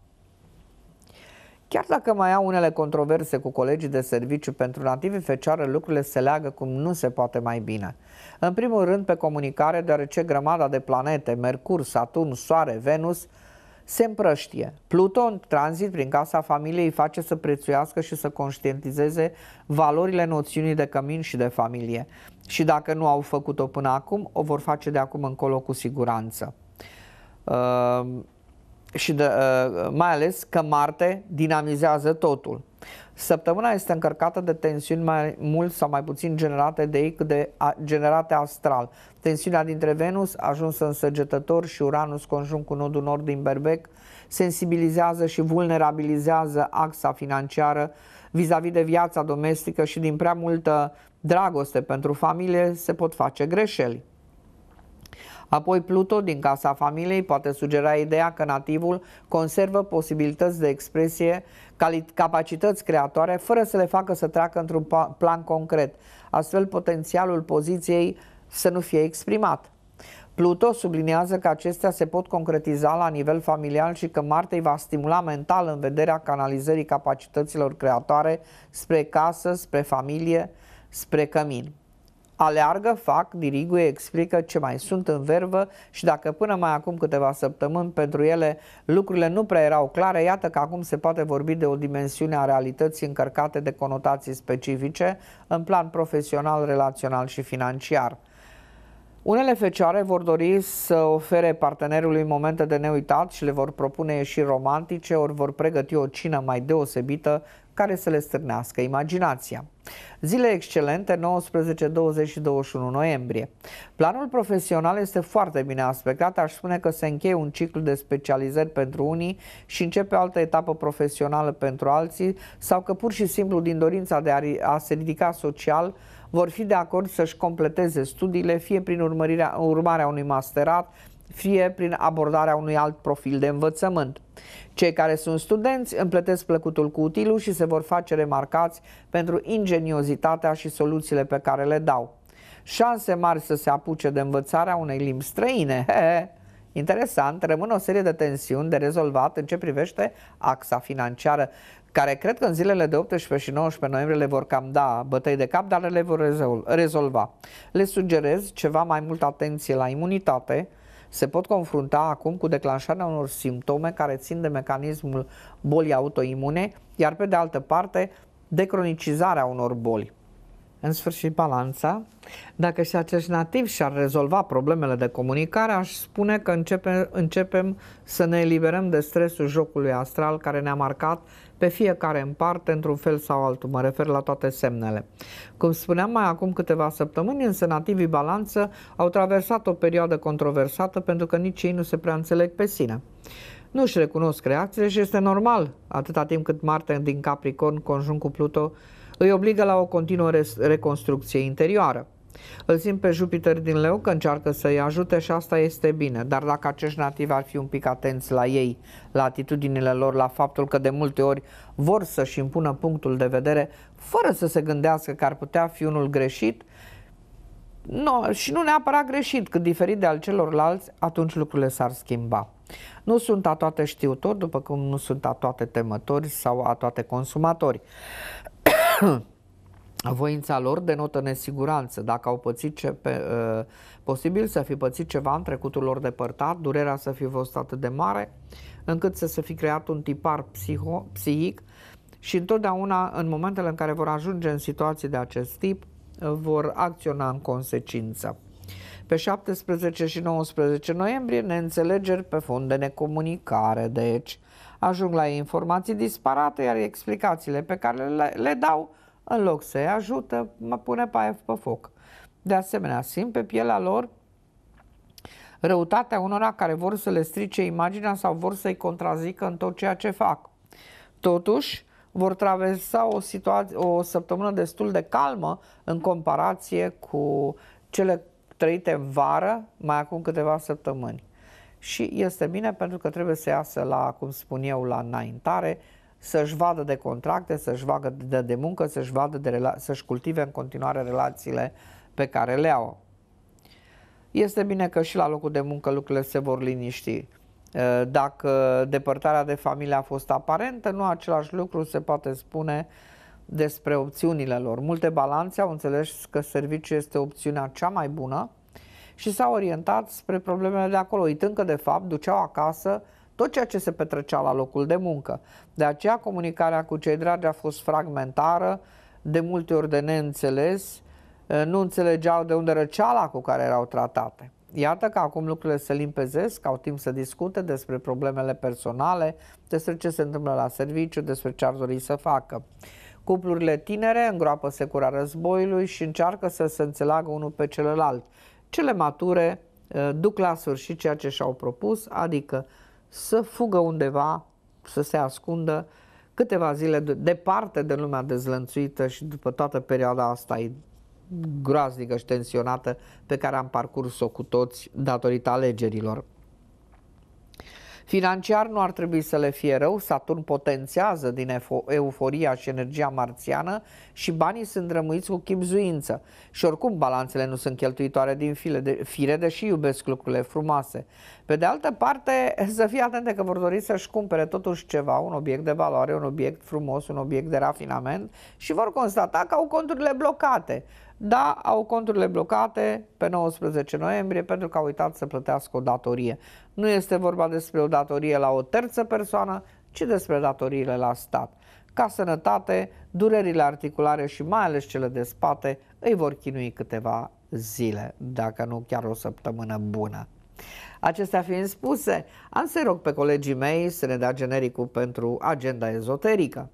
Chiar dacă mai au unele controverse cu colegii de serviciu pentru nativi fecioară, lucrurile se leagă cum nu se poate mai bine. În primul rând pe comunicare, deoarece grămada de planete, Mercur, Saturn, Soare, Venus, se împrăștie. Pluton, tranzit prin casa familiei face să prețuiască și să conștientizeze valorile noțiunii de cămin și de familie. Și dacă nu au făcut-o până acum, o vor face de acum încolo cu siguranță. Uh și de, uh, mai ales că Marte dinamizează totul. Săptămâna este încărcată de tensiuni mai mult sau mai puțin generate de ei cât de a, generate astral. Tensiunea dintre Venus, ajunsă în săgetător și Uranus conjunct cu nodul nord din Berbec, sensibilizează și vulnerabilizează axa financiară vis-a-vis de viața domestică și din prea multă dragoste pentru familie se pot face greșeli. Apoi Pluto din casa familiei poate sugera ideea că nativul conservă posibilități de expresie, capacități creatoare, fără să le facă să treacă într-un plan concret, astfel potențialul poziției să nu fie exprimat. Pluto subliniază că acestea se pot concretiza la nivel familial și că Marte îi va stimula mental în vederea canalizării capacităților creatoare spre casă, spre familie, spre cămin. Aleargă, fac, diriguie, explică ce mai sunt în vervă și dacă până mai acum câteva săptămâni pentru ele lucrurile nu prea erau clare, iată că acum se poate vorbi de o dimensiune a realității încărcate de conotații specifice în plan profesional, relațional și financiar. Unele fecioare vor dori să ofere partenerului momente de neuitat și le vor propune ieșiri romantice, ori vor pregăti o cină mai deosebită care să le stârnească imaginația. Zile excelente 19, 20 și 21 noiembrie. Planul profesional este foarte bine aspectat, aș spune că se încheie un ciclu de specializări pentru unii și începe o altă etapă profesională pentru alții sau că pur și simplu din dorința de a se ridica social vor fi de acord să-și completeze studiile fie prin urmărirea, urmarea unui masterat, fie prin abordarea unui alt profil de învățământ. Cei care sunt studenți împletesc plăcutul cu utilul și se vor face remarcați pentru ingeniozitatea și soluțiile pe care le dau. Șanse mari să se apuce de învățarea unei limbi străine. Interesant, rămân o serie de tensiuni de rezolvat în ce privește axa financiară care cred că în zilele de 18 și 19 noiembrie le vor cam da bătăi de cap, dar le vor rezolva. Le sugerez ceva mai multă atenție la imunitate, se pot confrunta acum cu declanșarea unor simptome care țin de mecanismul bolii autoimune, iar pe de altă parte de cronicizarea unor boli. În sfârșit, balanța. Dacă și acești nativi și-ar rezolva problemele de comunicare, aș spune că începe, începem să ne eliberăm de stresul jocului astral care ne-a marcat pe fiecare în parte, într-un fel sau altul, mă refer la toate semnele. Cum spuneam mai acum câteva săptămâni, însă nativii balanță au traversat o perioadă controversată pentru că nici ei nu se prea înțeleg pe sine nu își recunosc reacțiile și este normal, atâta timp cât Marte din Capricorn, conjunct cu Pluto, îi obligă la o continuă reconstrucție interioară. Îl simt pe Jupiter din leu că încearcă să-i ajute și asta este bine, dar dacă acești nativi ar fi un pic atenți la ei, la atitudinile lor, la faptul că de multe ori vor să-și impună punctul de vedere fără să se gândească că ar putea fi unul greșit, nu, și nu neapărat greșit, cât diferit de al celorlalți, atunci lucrurile s-ar schimba. Nu sunt a toate știutori, după cum nu sunt a toate temători sau a toate consumatori. voința lor denotă nesiguranță. Dacă au pățit ce, pe, uh, posibil să fi pățit ceva în trecutul lor depărtat, durerea să fi fost atât de mare, încât să se fi creat un tipar psiho, psihic și întotdeauna în momentele în care vor ajunge în situații de acest tip, uh, vor acționa în consecință. Pe 17 și 19 noiembrie, neînțelegeri pe fond de necomunicare, deci ajung la informații disparate, iar explicațiile pe care le, le dau în loc să-i ajută, mă pune pe aia pe foc. De asemenea, simt pe pielea lor răutatea unora care vor să le strice imaginea sau vor să-i contrazică în tot ceea ce fac. Totuși, vor traversa o, situație, o săptămână destul de calmă în comparație cu cele trăite în vară, mai acum câteva săptămâni. Și este bine pentru că trebuie să iasă la, cum spun eu, la înaintare, să-și vadă de contracte, să-și vadă de, de muncă, să-și, vadă de rela- să-și cultive în continuare relațiile pe care le au. Este bine că și la locul de muncă lucrurile se vor liniști. Dacă depărtarea de familie a fost aparentă, nu același lucru se poate spune despre opțiunile lor. Multe balanțe au înțeles că serviciul este opțiunea cea mai bună și s-au orientat spre problemele de acolo, uitând că de fapt duceau acasă uh, tot ceea ce se petrecea la locul de muncă. De aceea comunicarea cu cei dragi a fost fragmentară, de multe ori de neînțeles, eh, nu înțelegeau de unde răceala cu care erau tratate. Iată că acum lucrurile se limpezesc, au timp să discute despre problemele personale, despre ce se întâmplă la serviciu, despre ce ar dori să facă. Cuplurile tinere îngroapă secura războiului și încearcă să se înțeleagă unul pe celălalt. Cele mature eh, duc la sfârșit ceea ce și-au propus, adică să fugă undeva, să se ascundă câteva zile de, departe de lumea dezlănțuită și după toată perioada asta e groaznică și tensionată pe care am parcurs-o cu toți datorită alegerilor. Financiar nu ar trebui să le fie rău, Saturn potențează din euforia și energia marțiană și banii sunt rămâiți cu chipzuință. Și oricum balanțele nu sunt cheltuitoare din file de, fire, deși iubesc lucrurile frumoase. Pe de altă parte, să fie atente că vor dori să-și cumpere totuși ceva, un obiect de valoare, un obiect frumos, un obiect de rafinament și vor constata că au conturile blocate. Da, au conturile blocate pe 19 noiembrie pentru că au uitat să plătească o datorie. Nu este vorba despre o datorie la o terță persoană, ci despre datoriile la stat. Ca sănătate, durerile articulare și mai ales cele de spate îi vor chinui câteva zile, dacă nu chiar o săptămână bună. Acestea fiind spuse, am să rog pe colegii mei să ne dea genericul pentru agenda ezoterică.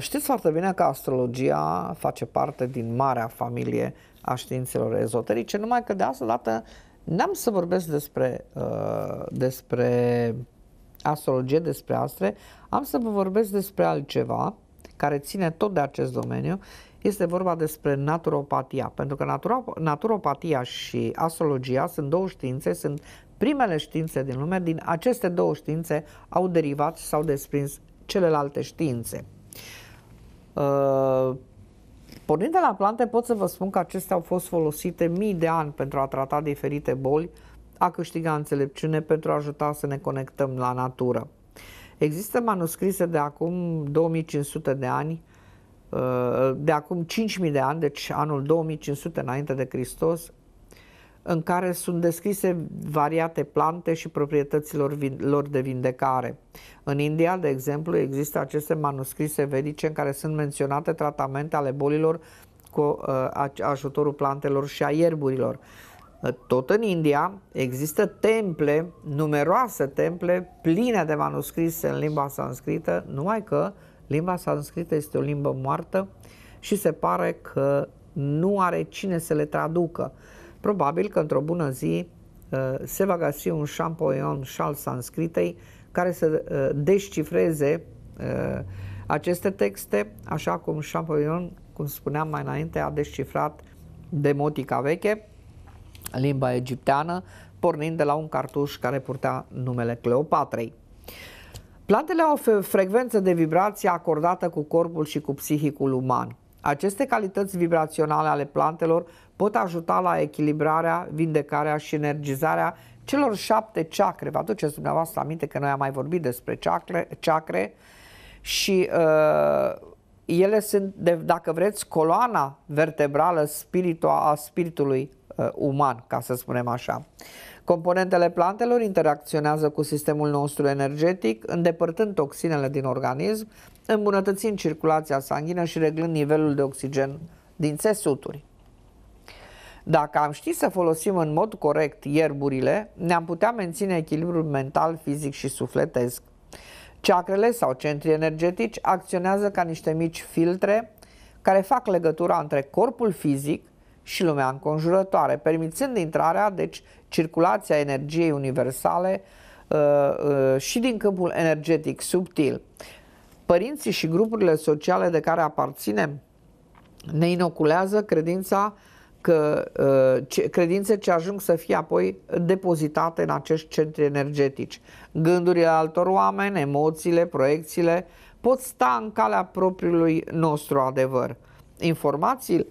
Știți foarte bine că astrologia face parte din marea familie a științelor ezoterice, numai că de asta dată n-am să vorbesc despre, uh, despre astrologie, despre astre, am să vă vorbesc despre altceva care ține tot de acest domeniu, este vorba despre naturopatia, pentru că natura, naturopatia și astrologia sunt două științe, sunt primele științe din lume, din aceste două științe au derivat sau desprins celelalte științe. Uh, pornind de la plante, pot să vă spun că acestea au fost folosite mii de ani pentru a trata diferite boli, a câștiga înțelepciune pentru a ajuta să ne conectăm la natură. Există manuscrise de acum 2500 de ani, uh, de acum 5000 de ani, deci anul 2500 înainte de Hristos, în care sunt descrise variate plante și proprietăților lor de vindecare. În India, de exemplu, există aceste manuscrise vedice în care sunt menționate tratamente ale bolilor cu uh, ajutorul plantelor și a ierburilor. Uh, tot în India există temple, numeroase temple, pline de manuscrise în limba sanscrită, numai că limba sanscrită este o limbă moartă și se pare că nu are cine să le traducă. Probabil că într-o bună zi uh, se va găsi un șampoion șal sanscritei care să uh, descifreze uh, aceste texte, așa cum șampoion, cum spuneam mai înainte, a descifrat demotica veche, limba egipteană, pornind de la un cartuș care purta numele Cleopatrei. Plantele au o frecvență de vibrație acordată cu corpul și cu psihicul uman. Aceste calități vibraționale ale plantelor pot ajuta la echilibrarea, vindecarea și energizarea celor șapte chakre. Vă aduceți dumneavoastră aminte că noi am mai vorbit despre chakre, chakre și uh, ele sunt, de, dacă vreți, coloana vertebrală spiritua, a spiritului uh, uman, ca să spunem așa. Componentele plantelor interacționează cu sistemul nostru energetic, îndepărtând toxinele din organism, îmbunătățind circulația sanghină și reglând nivelul de oxigen din țesuturi. Dacă am ști să folosim în mod corect ierburile, ne-am putea menține echilibrul mental, fizic și sufletesc. Ceacrele sau centri energetici acționează ca niște mici filtre care fac legătura între corpul fizic și lumea înconjurătoare, permițând intrarea, deci circulația energiei universale uh, uh, și din câmpul energetic subtil. Părinții și grupurile sociale de care aparținem ne inoculează credința că uh, credințe ce ajung să fie apoi depozitate în acești centri energetici. Gândurile altor oameni, emoțiile, proiecțiile pot sta în calea propriului nostru adevăr. Informațiile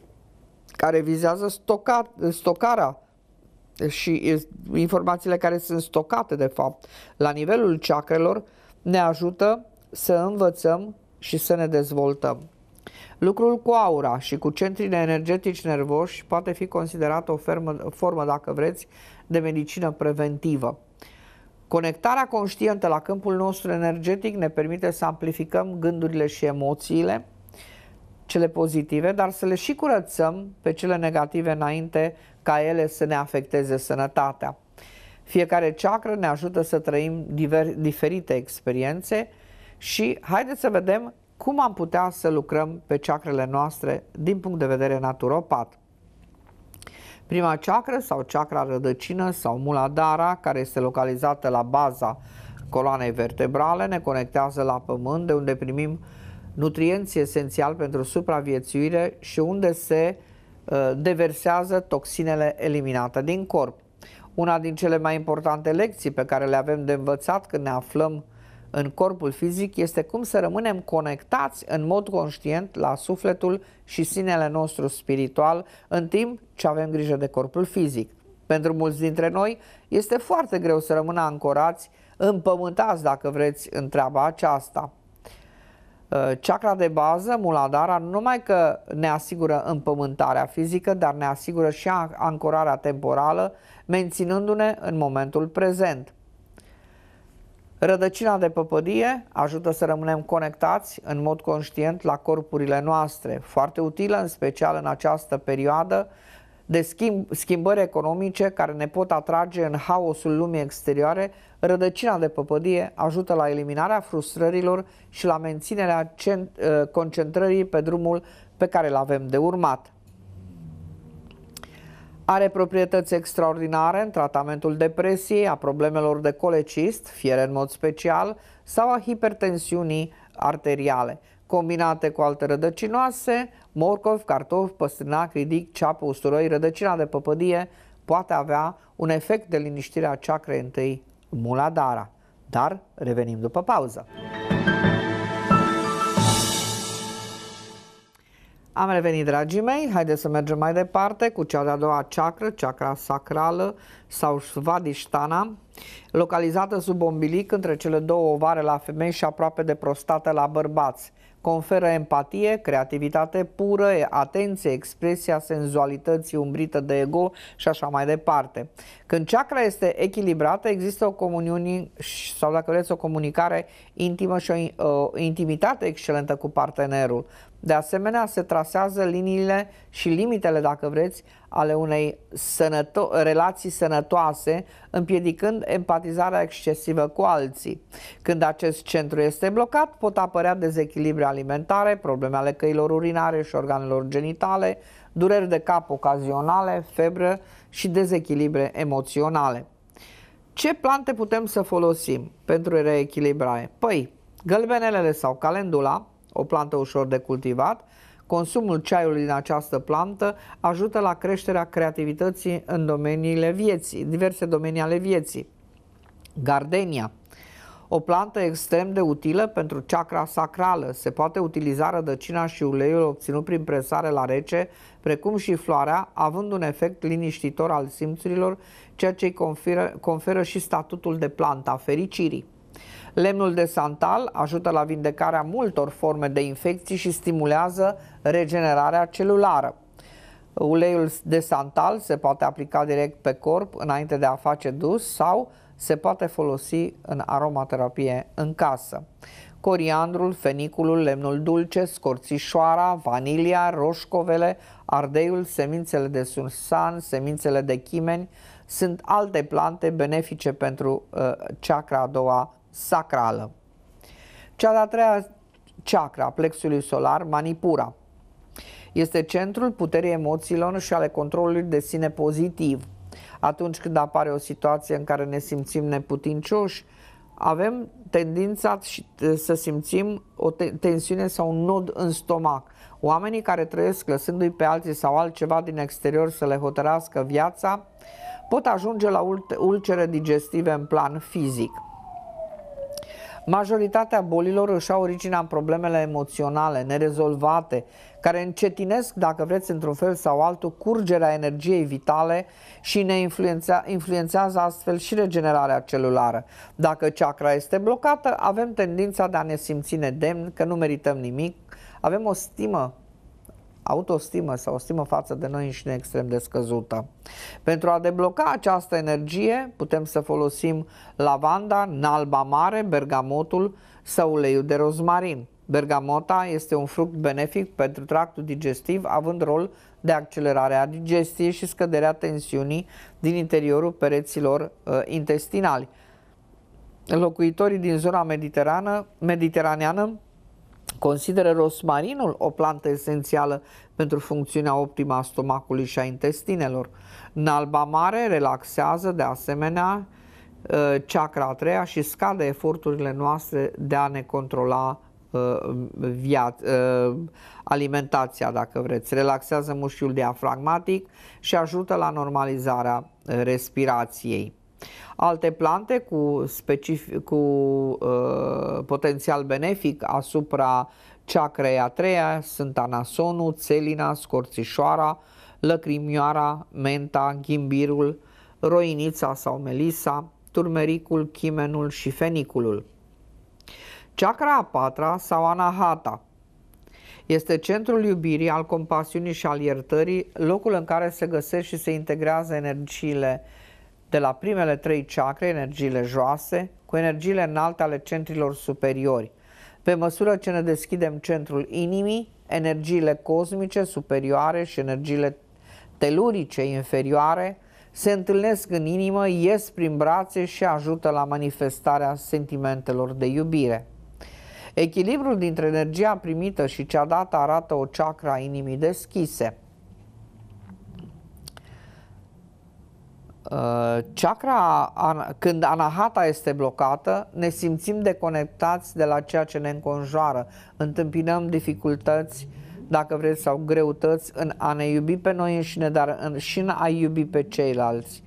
care vizează stoca, stocarea și informațiile care sunt stocate, de fapt, la nivelul chakrelor, ne ajută să învățăm și să ne dezvoltăm. Lucrul cu aura și cu centrile energetici nervoși poate fi considerat o fermă, formă, dacă vreți, de medicină preventivă. Conectarea conștientă la câmpul nostru energetic ne permite să amplificăm gândurile și emoțiile, cele pozitive, dar să le și curățăm pe cele negative înainte ca ele să ne afecteze sănătatea. Fiecare chakra ne ajută să trăim diver, diferite experiențe și haideți să vedem cum am putea să lucrăm pe ceacrele noastre din punct de vedere naturopat. Prima ceacră sau ceacra rădăcină sau muladara, care este localizată la baza coloanei vertebrale, ne conectează la pământ, de unde primim nutrienți esențiali pentru supraviețuire și unde se uh, deversează toxinele eliminate din corp. Una din cele mai importante lecții pe care le avem de învățat când ne aflăm uh, în corpul fizic este cum să rămânem conectați în mod conștient la sufletul și sinele nostru spiritual în timp ce avem grijă de corpul fizic. Pentru mulți dintre noi este foarte greu să rămână ancorați, împământați dacă vreți, în treaba aceasta. Uh, chakra de bază, muladara, nu numai că ne asigură împământarea fizică, dar ne asigură și ancorarea temporală, menținându-ne în momentul prezent – Rădăcina de păpădie ajută să rămânem conectați în mod conștient la corpurile noastre, foarte utilă în special în această perioadă de schimb, schimbări economice care ne pot atrage în haosul lumii exterioare, rădăcina de păpădie ajută la eliminarea frustrărilor și la menținerea uh, concentrării pe drumul pe care îl avem de urmat. Are proprietăți extraordinare în tratamentul depresiei, a problemelor de colecist, fiere în mod special, sau a hipertensiunii arteriale. Combinate cu alte rădăcinoase, morcov, cartof, păstrinac, ridic, ceapă, usturoi, rădăcina de păpădie, poate avea un efect de liniștire a ceacrei întâi muladara. Dar revenim după pauză. Am revenit, dragii mei, haideți să mergem mai departe cu cea de-a doua chakra, chakra sacrală sau svadishtana, localizată sub ombilic între cele două ovare la femei și aproape de prostată la bărbați. Conferă empatie, creativitate pură, atenție, expresia senzualității umbrită de ego și așa mai departe. Când chakra este echilibrată, există o comuniune sau dacă vreți o comunicare intimă și o uh, intimitate excelentă cu partenerul. De asemenea, se trasează liniile și limitele, dacă vreți, ale unei sănăto- relații sănătoase, împiedicând empatizarea excesivă cu alții. Când acest centru este blocat, pot apărea dezechilibre alimentare, probleme ale căilor urinare și organelor genitale, dureri de cap ocazionale, febră și dezechilibre emoționale. Ce plante putem să folosim pentru reechilibrare? Păi, gălbenelele sau calendula, o plantă ușor de cultivat. Consumul ceaiului din această plantă ajută la creșterea creativității în domeniile vieții, diverse domenii ale vieții. Gardenia, o plantă extrem de utilă pentru chakra sacrală. Se poate utiliza rădăcina și uleiul obținut prin presare la rece, precum și floarea, având un efect liniștitor al simțurilor, ceea ce îi conferă, conferă și statutul de a fericirii. Lemnul de santal ajută la vindecarea multor forme de infecții și stimulează regenerarea celulară. Uleiul de santal se poate aplica direct pe corp înainte de a face dus sau se poate folosi în aromaterapie în casă. Coriandrul, feniculul, lemnul dulce, scorțișoara, vanilia, roșcovele, ardeiul, semințele de sursan, semințele de chimeni sunt alte plante benefice pentru uh, chakra a doua sacrală. Cea de-a treia chakra plexului solar, Manipura, este centrul puterii emoțiilor și ale controlului de sine pozitiv. Atunci când apare o situație în care ne simțim neputincioși, avem tendința să simțim o tensiune sau un nod în stomac. Oamenii care trăiesc lăsându-i pe alții sau altceva din exterior să le hotărască viața pot ajunge la ulcere digestive în plan fizic. Majoritatea bolilor își au originea în problemele emoționale, nerezolvate, care încetinesc, dacă vreți, într-un fel sau altul, curgerea energiei vitale și ne influența, influențează astfel și regenerarea celulară. Dacă chakra este blocată, avem tendința de a ne simți nedemn, că nu merităm nimic, avem o stimă autostimă sau o stimă față de noi înșine extrem de scăzută. Pentru a debloca această energie putem să folosim lavanda, nalba mare, bergamotul sau uleiul de rozmarin. Bergamota este un fruct benefic pentru tractul digestiv, având rol de accelerare a digestiei și scăderea tensiunii din interiorul pereților uh, intestinali. Locuitorii din zona mediterană, mediteraneană Consideră rosmarinul o plantă esențială pentru funcțiunea optimă a stomacului și a intestinelor. Nalba mare relaxează de asemenea uh, chakra a treia și scade eforturile noastre de a ne controla uh, via, uh, alimentația, dacă vreți. Relaxează mușchiul diafragmatic și ajută la normalizarea respirației. Alte plante cu, specific, cu uh, potențial benefic asupra ceacrei a treia sunt anasonul, țelina, scorțișoara, lăcrimioara, menta, ghimbirul, roinița sau melisa, turmericul, chimenul și feniculul. Chakra a patra sau anahata este centrul iubirii, al compasiunii și al iertării, locul în care se găsesc și se integrează energiile uh, de la primele trei chakre, energiile joase, cu energiile înalte ale centrilor superiori. Pe măsură ce ne deschidem centrul inimii, energiile cosmice superioare și energiile telurice inferioare se întâlnesc în inimă, ies prin brațe și ajută la manifestarea sentimentelor de iubire. Echilibrul dintre energia primită și cea dată arată o chakra inimii deschise – Uh, chakra, când anahata este blocată, ne simțim deconectați de la ceea ce ne înconjoară. Întâmpinăm dificultăți, dacă vreți, sau greutăți în a ne iubi pe noi înșine, dar în, și în a iubi pe ceilalți.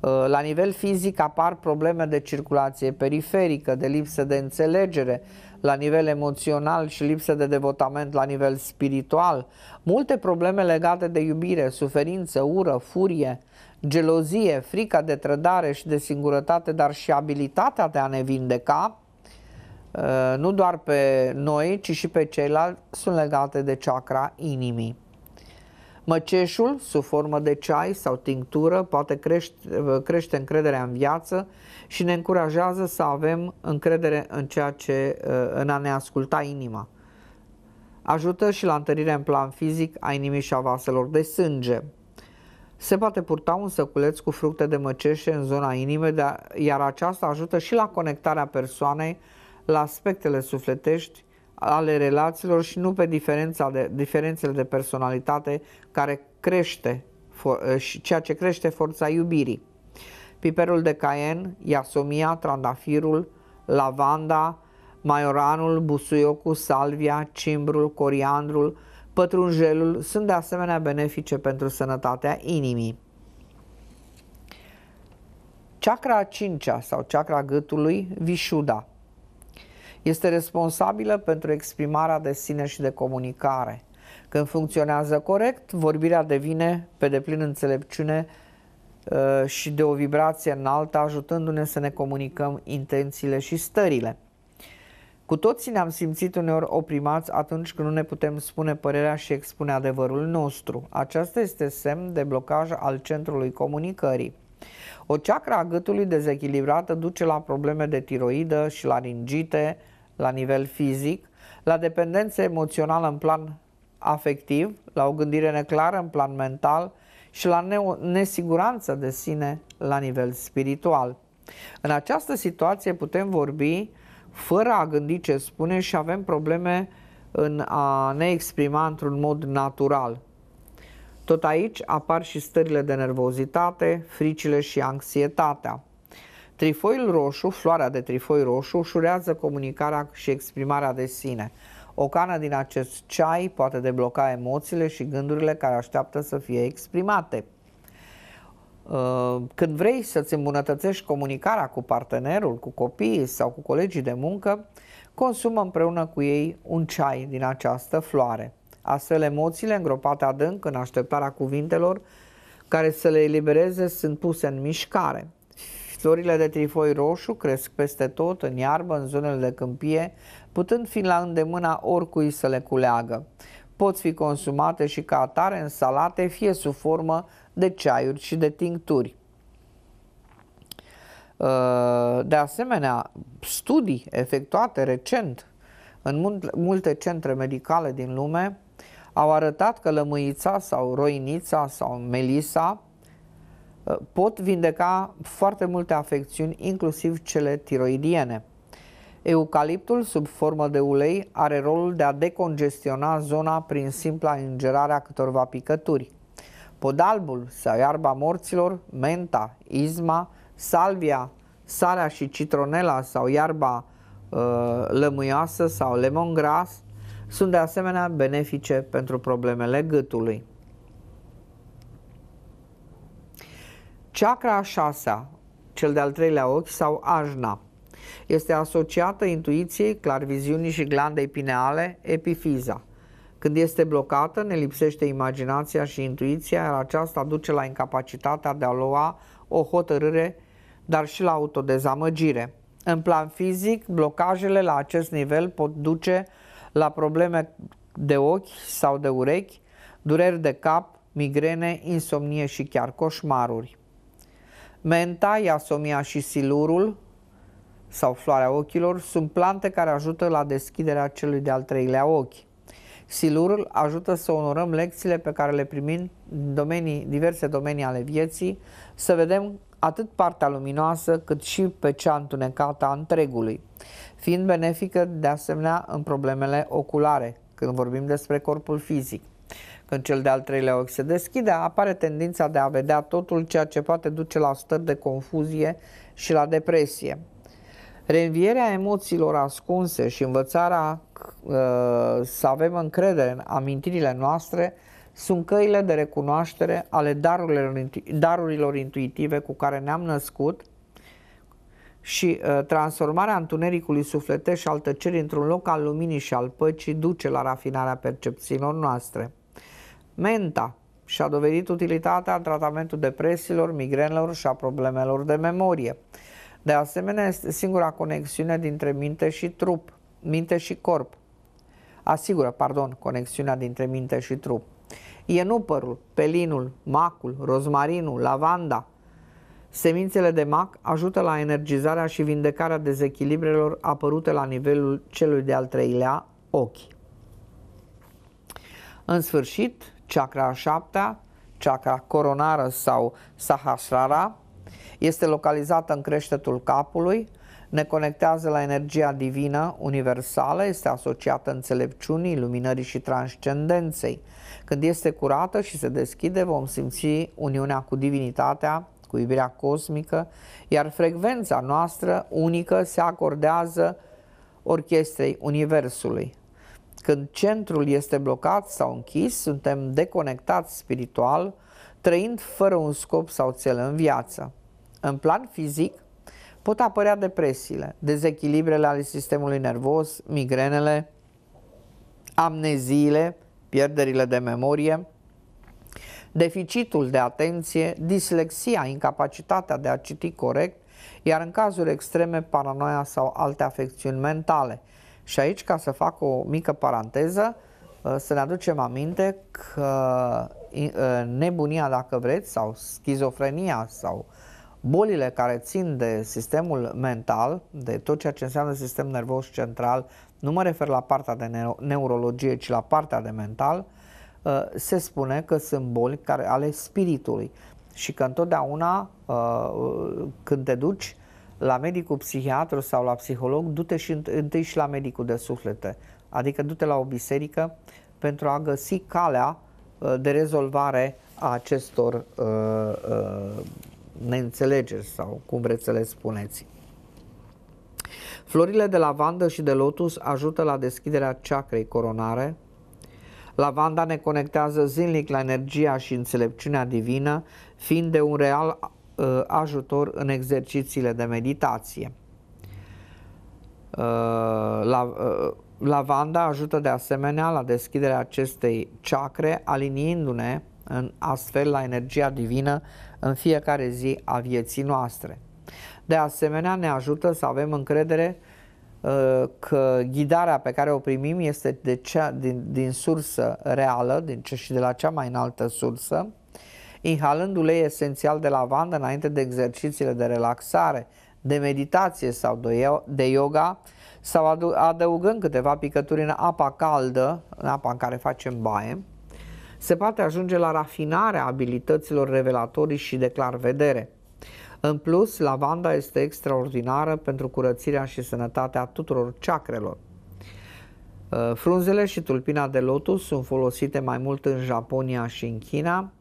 Uh, la nivel fizic apar probleme de circulație periferică, de lipsă de înțelegere, la nivel emoțional și lipsă de devotament la nivel spiritual, multe probleme legate de iubire, suferință, ură, furie, gelozie, frica de trădare și de singurătate, dar și abilitatea de a ne vindeca, uh, nu doar pe noi, ci și pe ceilalți, sunt legate de chakra inimii. Măceșul, sub formă de ceai sau tinctură, poate crește, uh, crește încrederea în viață și ne încurajează să avem încredere în ceea ce, uh, în a ne asculta inima. Ajută și la întărirea în plan fizic a inimii și a vaselor de sânge. Se poate purta un săculeț cu fructe de măceșe în zona inimii, iar aceasta ajută și la conectarea persoanei la aspectele sufletești ale relațiilor și nu pe diferența de, diferențele de personalitate care crește for, eh, și ceea ce crește forța iubirii. Piperul de caen, iasomia, trandafirul, lavanda, maioranul, busuiocul, salvia, cimbrul, coriandrul, pătrunjelul sunt de asemenea benefice pentru sănătatea inimii. Chakra a cincea sau chakra gâtului, Vishuddha, este responsabilă pentru exprimarea de sine și de comunicare. Când funcționează corect, vorbirea devine pe deplin înțelepciune uh, și de o vibrație înaltă, ajutându-ne să ne comunicăm intențiile și stările. Cu toții ne-am simțit uneori oprimați atunci când nu ne putem spune părerea și expune adevărul nostru. Aceasta este semn de blocaj al centrului comunicării. O ceacra a gâtului dezechilibrată duce la probleme de tiroidă și ringite, la nivel fizic, la dependență emoțională în plan afectiv, la o gândire neclară în plan mental și la nesiguranță de sine la nivel spiritual. În această situație putem vorbi fără a gândi ce spune și avem probleme în a ne exprima într-un mod natural. Tot aici apar și stările de nervozitate, fricile și anxietatea. Trifoiul roșu, floarea de trifoi roșu, ușurează comunicarea și exprimarea de sine. O cană din acest ceai poate debloca emoțiile și gândurile care așteaptă să fie exprimate. Uh, când vrei să-ți îmbunătățești comunicarea cu partenerul, cu copiii sau cu colegii de muncă, consumă împreună cu ei un ceai din această floare. Astfel, emoțiile îngropate adânc în așteptarea cuvintelor care să le elibereze sunt puse în mișcare. Florile de trifoi roșu cresc peste tot, în iarbă, în zonele de câmpie, putând fi la îndemâna oricui să le culeagă. Pot fi consumate și ca atare în salate, fie sub formă de ceaiuri și de tincturi. Uh, de asemenea, studii efectuate recent în multe centre medicale din lume au arătat că lămâița sau roinița sau melisa uh, pot vindeca foarte multe afecțiuni, inclusiv cele tiroidiene. Eucaliptul, sub formă de ulei, are rolul de a decongestiona zona prin simpla ingerare a câtorva picături podalbul sau iarba morților, menta, izma, salvia, sarea și citronela sau iarba uh, lămâioasă sau lemongras sunt de asemenea benefice pentru problemele gâtului. Chakra a șasea, cel de-al treilea ochi sau ajna, este asociată intuiției, clarviziunii și glandei pineale, epifiza – când este blocată, ne lipsește imaginația și intuiția, iar aceasta duce la incapacitatea de a lua o hotărâre, dar și la autodezamăgire. În plan fizic, blocajele la acest nivel pot duce la probleme de ochi sau de urechi, dureri de cap, migrene, insomnie și chiar coșmaruri. Menta, iasomia și silurul sau floarea ochilor sunt plante care ajută la deschiderea celui de-al treilea ochi. Silurul ajută să onorăm lecțiile pe care le primim în domenii, diverse domenii ale vieții, să vedem atât partea luminoasă cât și pe cea întunecată a întregului, fiind benefică de asemenea în problemele oculare, când vorbim despre corpul fizic. Când cel de-al treilea ochi se deschide, apare tendința de a vedea totul ceea ce poate duce la stări de confuzie și la depresie. Reînvierea emoțiilor ascunse și învățarea Uh, să avem încredere în amintirile noastre sunt căile de recunoaștere ale darurilor, darurilor intuitive cu care ne-am născut și uh, transformarea întunericului sufletești și al tăcerii într-un loc al luminii și al păcii duce la rafinarea percepțiilor noastre. Menta și-a dovedit utilitatea în tratamentul depresiilor, migrenelor și a problemelor de memorie. De asemenea, este singura conexiune dintre minte și trup minte și corp. Asigură, pardon, conexiunea dintre minte și trup. Ienupărul, pelinul, macul, rozmarinul, lavanda, Semințele de mac ajută la energizarea și vindecarea dezechilibrelor apărute la nivelul celui de-al treilea ochi. În sfârșit, chakra a șaptea, chakra coronară sau sahasrara, este localizată în creștetul capului, ne conectează la energia divină universală, este asociată înțelepciunii, luminării și transcendenței. Când este curată și se deschide, vom simți uniunea cu divinitatea, cu iubirea cosmică, iar frecvența noastră unică se acordează orchestrei Universului. Când centrul este blocat sau închis, suntem deconectați spiritual, trăind fără un scop sau țel în viață. În plan fizic, pot apărea depresiile, dezechilibrele ale sistemului nervos, migrenele, amneziile, pierderile de memorie, deficitul de atenție, dislexia, incapacitatea de a citi corect, iar în cazuri extreme paranoia sau alte afecțiuni mentale. Și aici, ca să fac o mică paranteză, uh, să ne aducem aminte că uh, nebunia, dacă vreți, sau schizofrenia sau bolile care țin de sistemul mental, de tot ceea ce înseamnă sistem nervos central, nu mă refer la partea de neurologie, ci la partea de mental, uh, se spune că sunt boli care ale spiritului și că întotdeauna uh, când te duci la medicul psihiatru sau la psiholog, du-te și întâi și la medicul de suflete, adică du-te la o biserică pentru a găsi calea uh, de rezolvare a acestor uh, uh, neînțelegeri sau cum vreți să le spuneți. Florile de lavandă și de lotus ajută la deschiderea chakrei coronare. Lavanda ne conectează zilnic la energia și înțelepciunea divină, fiind de un real uh, ajutor în exercițiile de meditație. Uh, la, uh, lavanda ajută de asemenea la deschiderea acestei chakre, aliniindu-ne în astfel la energia divină în fiecare zi a vieții noastre. De asemenea, ne ajută să avem încredere uh, că ghidarea pe care o primim este de cea, din, din sursă reală din ce, și de la cea mai înaltă sursă, inhalând ulei esențial de lavandă înainte de exercițiile de relaxare, de meditație sau de yoga sau adăugând câteva picături în apa caldă, în apa în care facem baie, se poate ajunge la rafinarea abilităților revelatorii și de clar vedere. În plus, lavanda este extraordinară pentru curățirea și sănătatea tuturor chakrelor. Uh, frunzele și tulpina de lotus sunt folosite mai mult în Japonia și în China.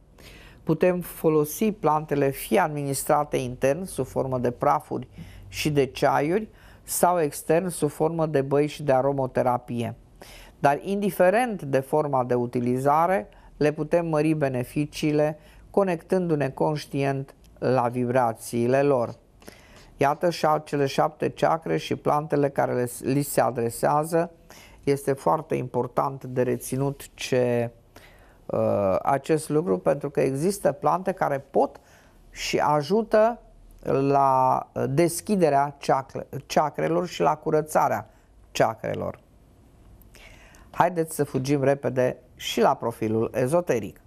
Putem folosi plantele fie administrate intern sub formă de prafuri și de ceaiuri sau extern sub formă de băi și de aromoterapie. Dar indiferent de forma de utilizare, le putem mări beneficiile conectându-ne conștient la vibrațiile lor. Iată și cele șapte chakre și plantele care le, li se adresează. Este foarte important de reținut ce, uh, acest lucru pentru că există plante care pot și ajută la deschiderea chakrelor și la curățarea chakrelor. Haideți să fugim repede și la profilul ezoteric.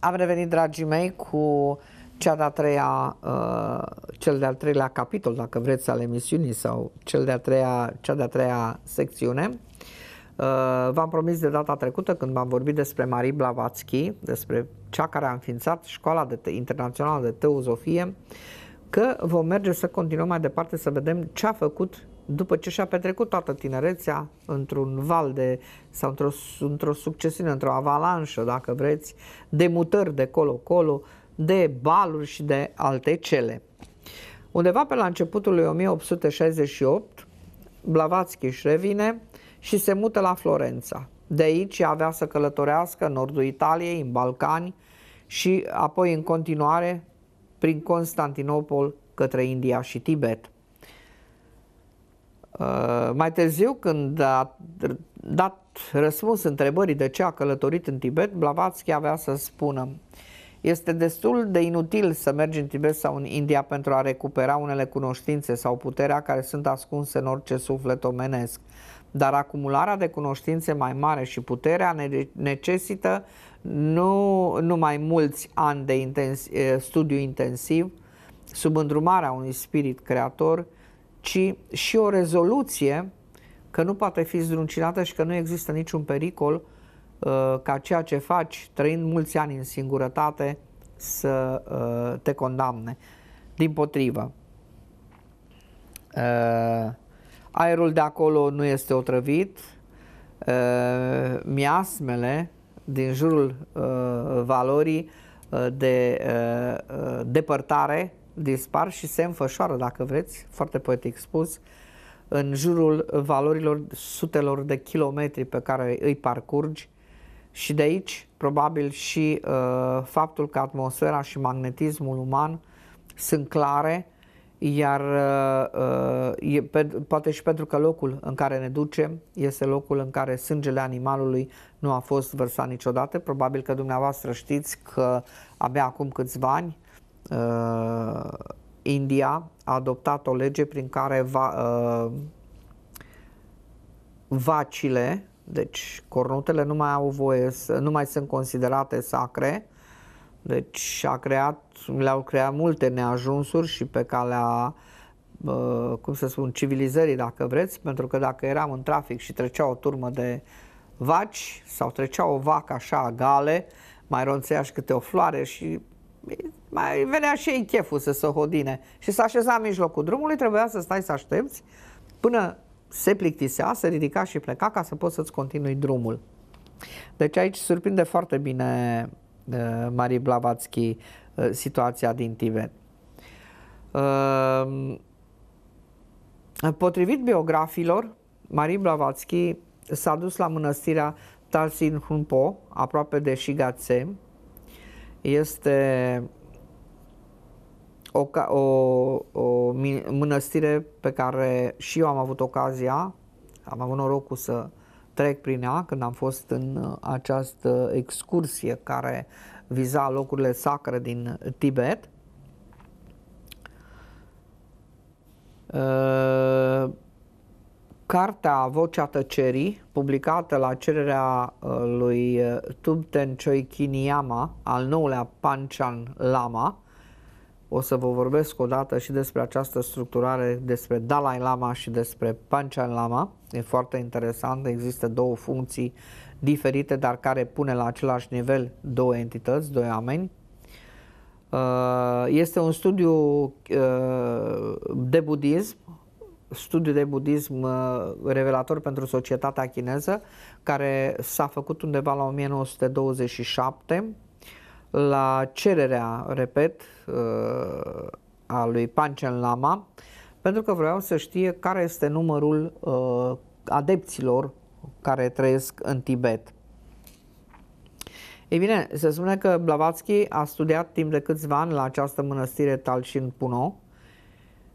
Am revenit, dragii mei, cu cea de-a treia, uh, cel de-al treilea capitol, dacă vreți, al emisiunii sau cel de-a treia, cea de-a treia secțiune. Uh, v-am promis de data trecută când am vorbit despre Marie Blavatsky, despre cea care a înființat Școala de Te- Internațională de Teozofie, că vom merge să continuăm mai departe să vedem ce a făcut după ce și-a petrecut toată tinerețea într-un val de, sau într-o, într succesiune, într-o avalanșă, dacă vreți, de mutări de colo-colo, de baluri și de alte cele. Undeva pe la începutul lui 1868, Blavatsky își revine, și se mută la Florența. De aici avea să călătorească în nordul Italiei, în Balcani și apoi în continuare prin Constantinopol către India și Tibet. Uh, mai târziu, când a dat răspuns întrebării de ce a călătorit în Tibet, Blavatsky avea să spună Este destul de inutil să mergi în Tibet sau în India pentru a recupera unele cunoștințe sau puterea care sunt ascunse în orice suflet omenesc dar acumularea de cunoștințe mai mare și puterea ne necesită nu numai mulți ani de intens, studiu intensiv, sub îndrumarea unui spirit creator, ci și o rezoluție că nu poate fi zdruncinată și că nu există niciun pericol uh, ca ceea ce faci, trăind mulți ani în singurătate, să uh, te condamne. Din potrivă, uh, Aerul de acolo nu este otrăvit, miasmele din jurul valorii de depărtare dispar și se înfășoară, dacă vreți, foarte poetic spus, în jurul valorilor sutelor de kilometri pe care îi parcurgi și de aici probabil și uh, faptul că atmosfera și magnetismul uman sunt clare iar uh, uh, e, pe, poate și pentru că locul în care ne ducem este locul în care sângele animalului nu a fost vărsat niciodată. Probabil că dumneavoastră știți că abia acum câțiva ani uh, India a adoptat o lege prin care va, uh, vacile, deci cornutele nu mai au voie, să, nu mai sunt considerate sacre, deci a creat le-au creat multe neajunsuri și pe calea cum să spun, civilizării, dacă vreți, pentru că dacă eram în trafic și trecea o turmă de vaci sau trecea o vacă așa, gale, mai ronțea și câte o floare și mai venea și ei cheful să se hodine și să așeza în mijlocul drumului, trebuia să stai să aștepți până se plictisea, se ridica și pleca ca să poți să-ți continui drumul. Deci aici surprinde foarte bine uh, Marie Blavatski Uh, situația din Tibet. Uh, potrivit biografilor, Marie Blavatsky s-a dus la mănăstirea Talsin Hunpo, aproape de Shigatse. Este o, o, o mănăstire pe care și eu am avut ocazia, am avut norocul să trec prin ea când am fost în uh, această excursie care viza locurile sacre din uh, Tibet. Uh, cartea Vocea Tăcerii, publicată la cererea uh, lui uh, Tubten Choikiniyama, al noulea Panchan Lama, o să vă vorbesc o dată și despre această structurare, despre Dalai Lama și despre Panchan Lama. E foarte interesant, există două funcții uh, diferite, dar care pune la același nivel două entități, doi oameni. Uh, este un studiu uh, de budism, studiu de budism uh, revelator pentru societatea chineză, care s-a făcut undeva la 1927 la cererea, repet, a lui Panchen Lama, pentru că vreau să știe care este numărul adepților care trăiesc în Tibet. Ei bine, se spune că Blavatsky a studiat timp de câțiva ani la această mănăstire Talshin Puno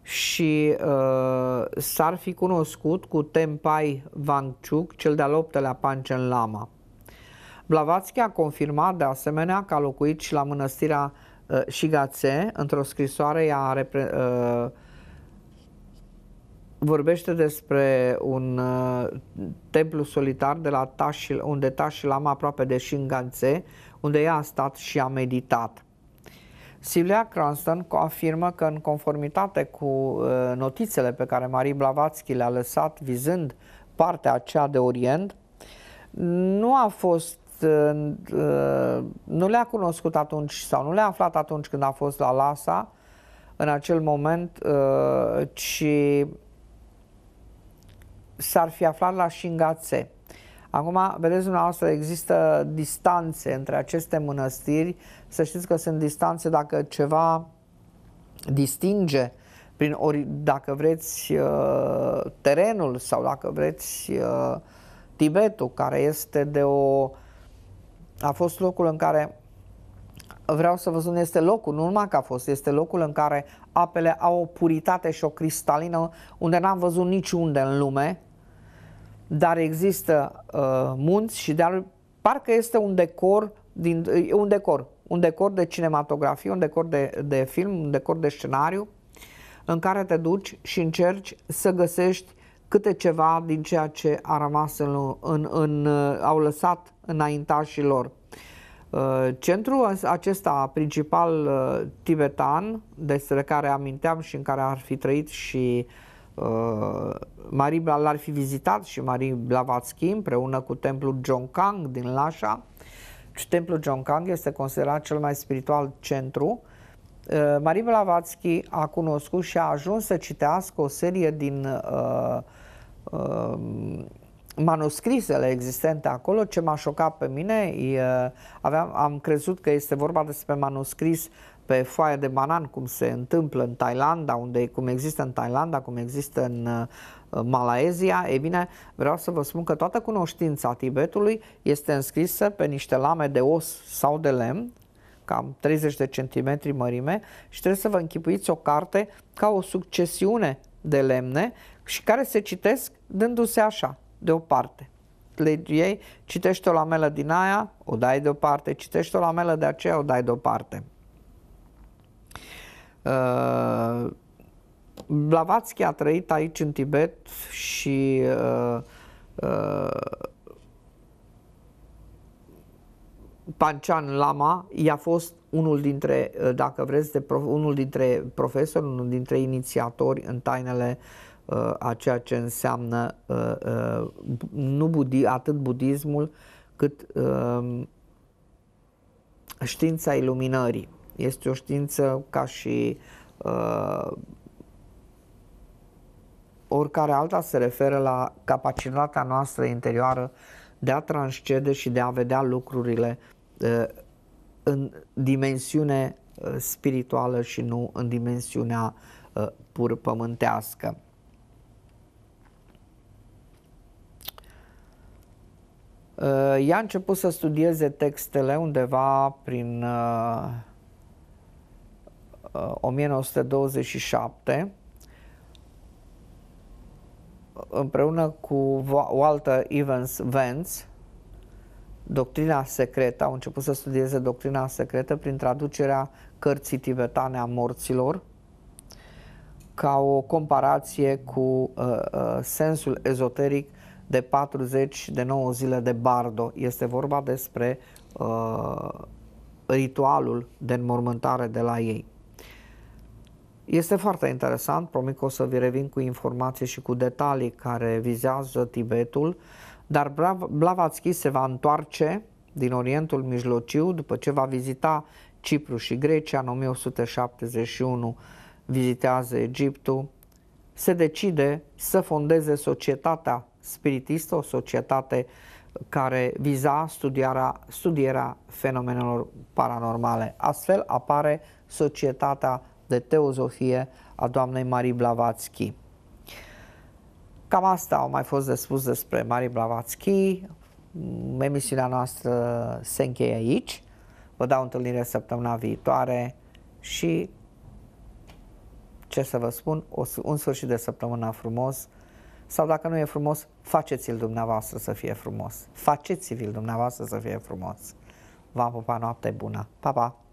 și uh, s-ar fi cunoscut cu Tempai Wangchuk, cel de-al optelea Panchen Lama. Blavatsky a confirmat de asemenea că a locuit și la mănăstirea uh, Shigatse, într-o scrisoare i-a uh, vorbește despre un uh, templu solitar de la Tashil, unde Tashil Lama aproape de Shinganze, unde ea a stat și a meditat. Silvia Cranston afirmă că în conformitate cu uh, notițele pe care Marie Blavatsky le-a lăsat vizând partea aceea de Orient, nu a fost uh, uh, nu le-a cunoscut atunci sau nu le-a aflat atunci când a fost la Lasa în acel moment, uh, ci s-ar fi aflat la Shingatse. Acum, vedeți dumneavoastră, există distanțe între aceste mănăstiri. Să știți că sunt distanțe dacă ceva distinge prin ori, dacă vreți uh, terenul sau dacă vreți uh, Tibetul, care este de o... a fost locul în care vreau să vă spun, este locul, nu numai că a fost, este locul în care apele au o puritate și o cristalină unde n-am văzut niciunde în lume, dar există uh, munți și dar parcă este un decor, din, un decor, un decor de cinematografie, un decor de, de film, un decor de scenariu, în care te duci și încerci să găsești câte ceva din ceea ce a rămas în, în, în, uh, au lăsat înaintașii lor uh, Centrul acesta principal uh, tibetan, despre care aminteam și în care ar fi trăit și uh, Uh, Marie l-ar fi vizitat și Marie Blavatsky împreună cu templul Jongkang din Lhasa. Templul Jongkang este considerat cel mai spiritual centru. Uh, Marie Blavatsky a cunoscut și a ajuns să citească o serie din uh, uh, manuscrisele existente acolo, ce m-a șocat pe mine, e, uh, aveam, am crezut că este vorba despre manuscris pe foaie de banan, cum se întâmplă în Thailanda, unde, cum există în Thailanda, cum există în uh, Malaezia, e bine, vreau să vă spun că toată cunoștința Tibetului este înscrisă pe niște lame de os sau de lemn, cam 30 de centimetri mărime și trebuie să vă închipuiți o carte ca o succesiune de lemne și care se citesc dându-se așa, de o parte Le iei, citește o lamelă din aia, o dai deoparte, citește o lamelă de aceea, o dai deoparte. Uh, Blavatsky a trăit aici în Tibet și Panchan uh, uh, Pancean Lama i-a fost unul dintre, dacă vreți, de prof, unul dintre profesori, unul dintre inițiatori în tainele uh, a ceea ce înseamnă uh, uh, nu budi, atât budismul cât uh, știința iluminării. Este o știință ca și uh, oricare alta se referă la capacitatea noastră interioară de a transcede și de a vedea lucrurile uh, în dimensiune uh, spirituală și nu în dimensiunea uh, pur pământească. Uh, ea a început să studieze textele undeva prin uh, 1927 uh, împreună cu Walter Evans Vance doctrina secretă, au început să studieze doctrina secretă prin traducerea cărții tibetane a morților ca o comparație cu uh, uh, sensul ezoteric de 40 de 9 zile de bardo. Este vorba despre uh, ritualul de înmormântare de la ei. Este foarte interesant, promit că o să vi revin cu informații și cu detalii care vizează Tibetul, dar Blavatsky se va întoarce din Orientul Mijlociu după ce va vizita Cipru și Grecia în 1871, vizitează Egiptul, se decide să fondeze societatea spiritistă, o societate care viza studiarea studierea fenomenelor paranormale. Astfel apare societatea de teozofie a doamnei Marii Blavatsky. Cam asta au mai fost de spus despre Marii Blavatsky. Emisiunea noastră se încheie aici. Vă dau întâlnire săptămâna viitoare și ce să vă spun, o, un sfârșit de săptămână frumos sau dacă nu e frumos, faceți-l dumneavoastră să fie frumos. Faceți-l dumneavoastră să fie frumos. V-am pupat noapte bună. Pa, pa!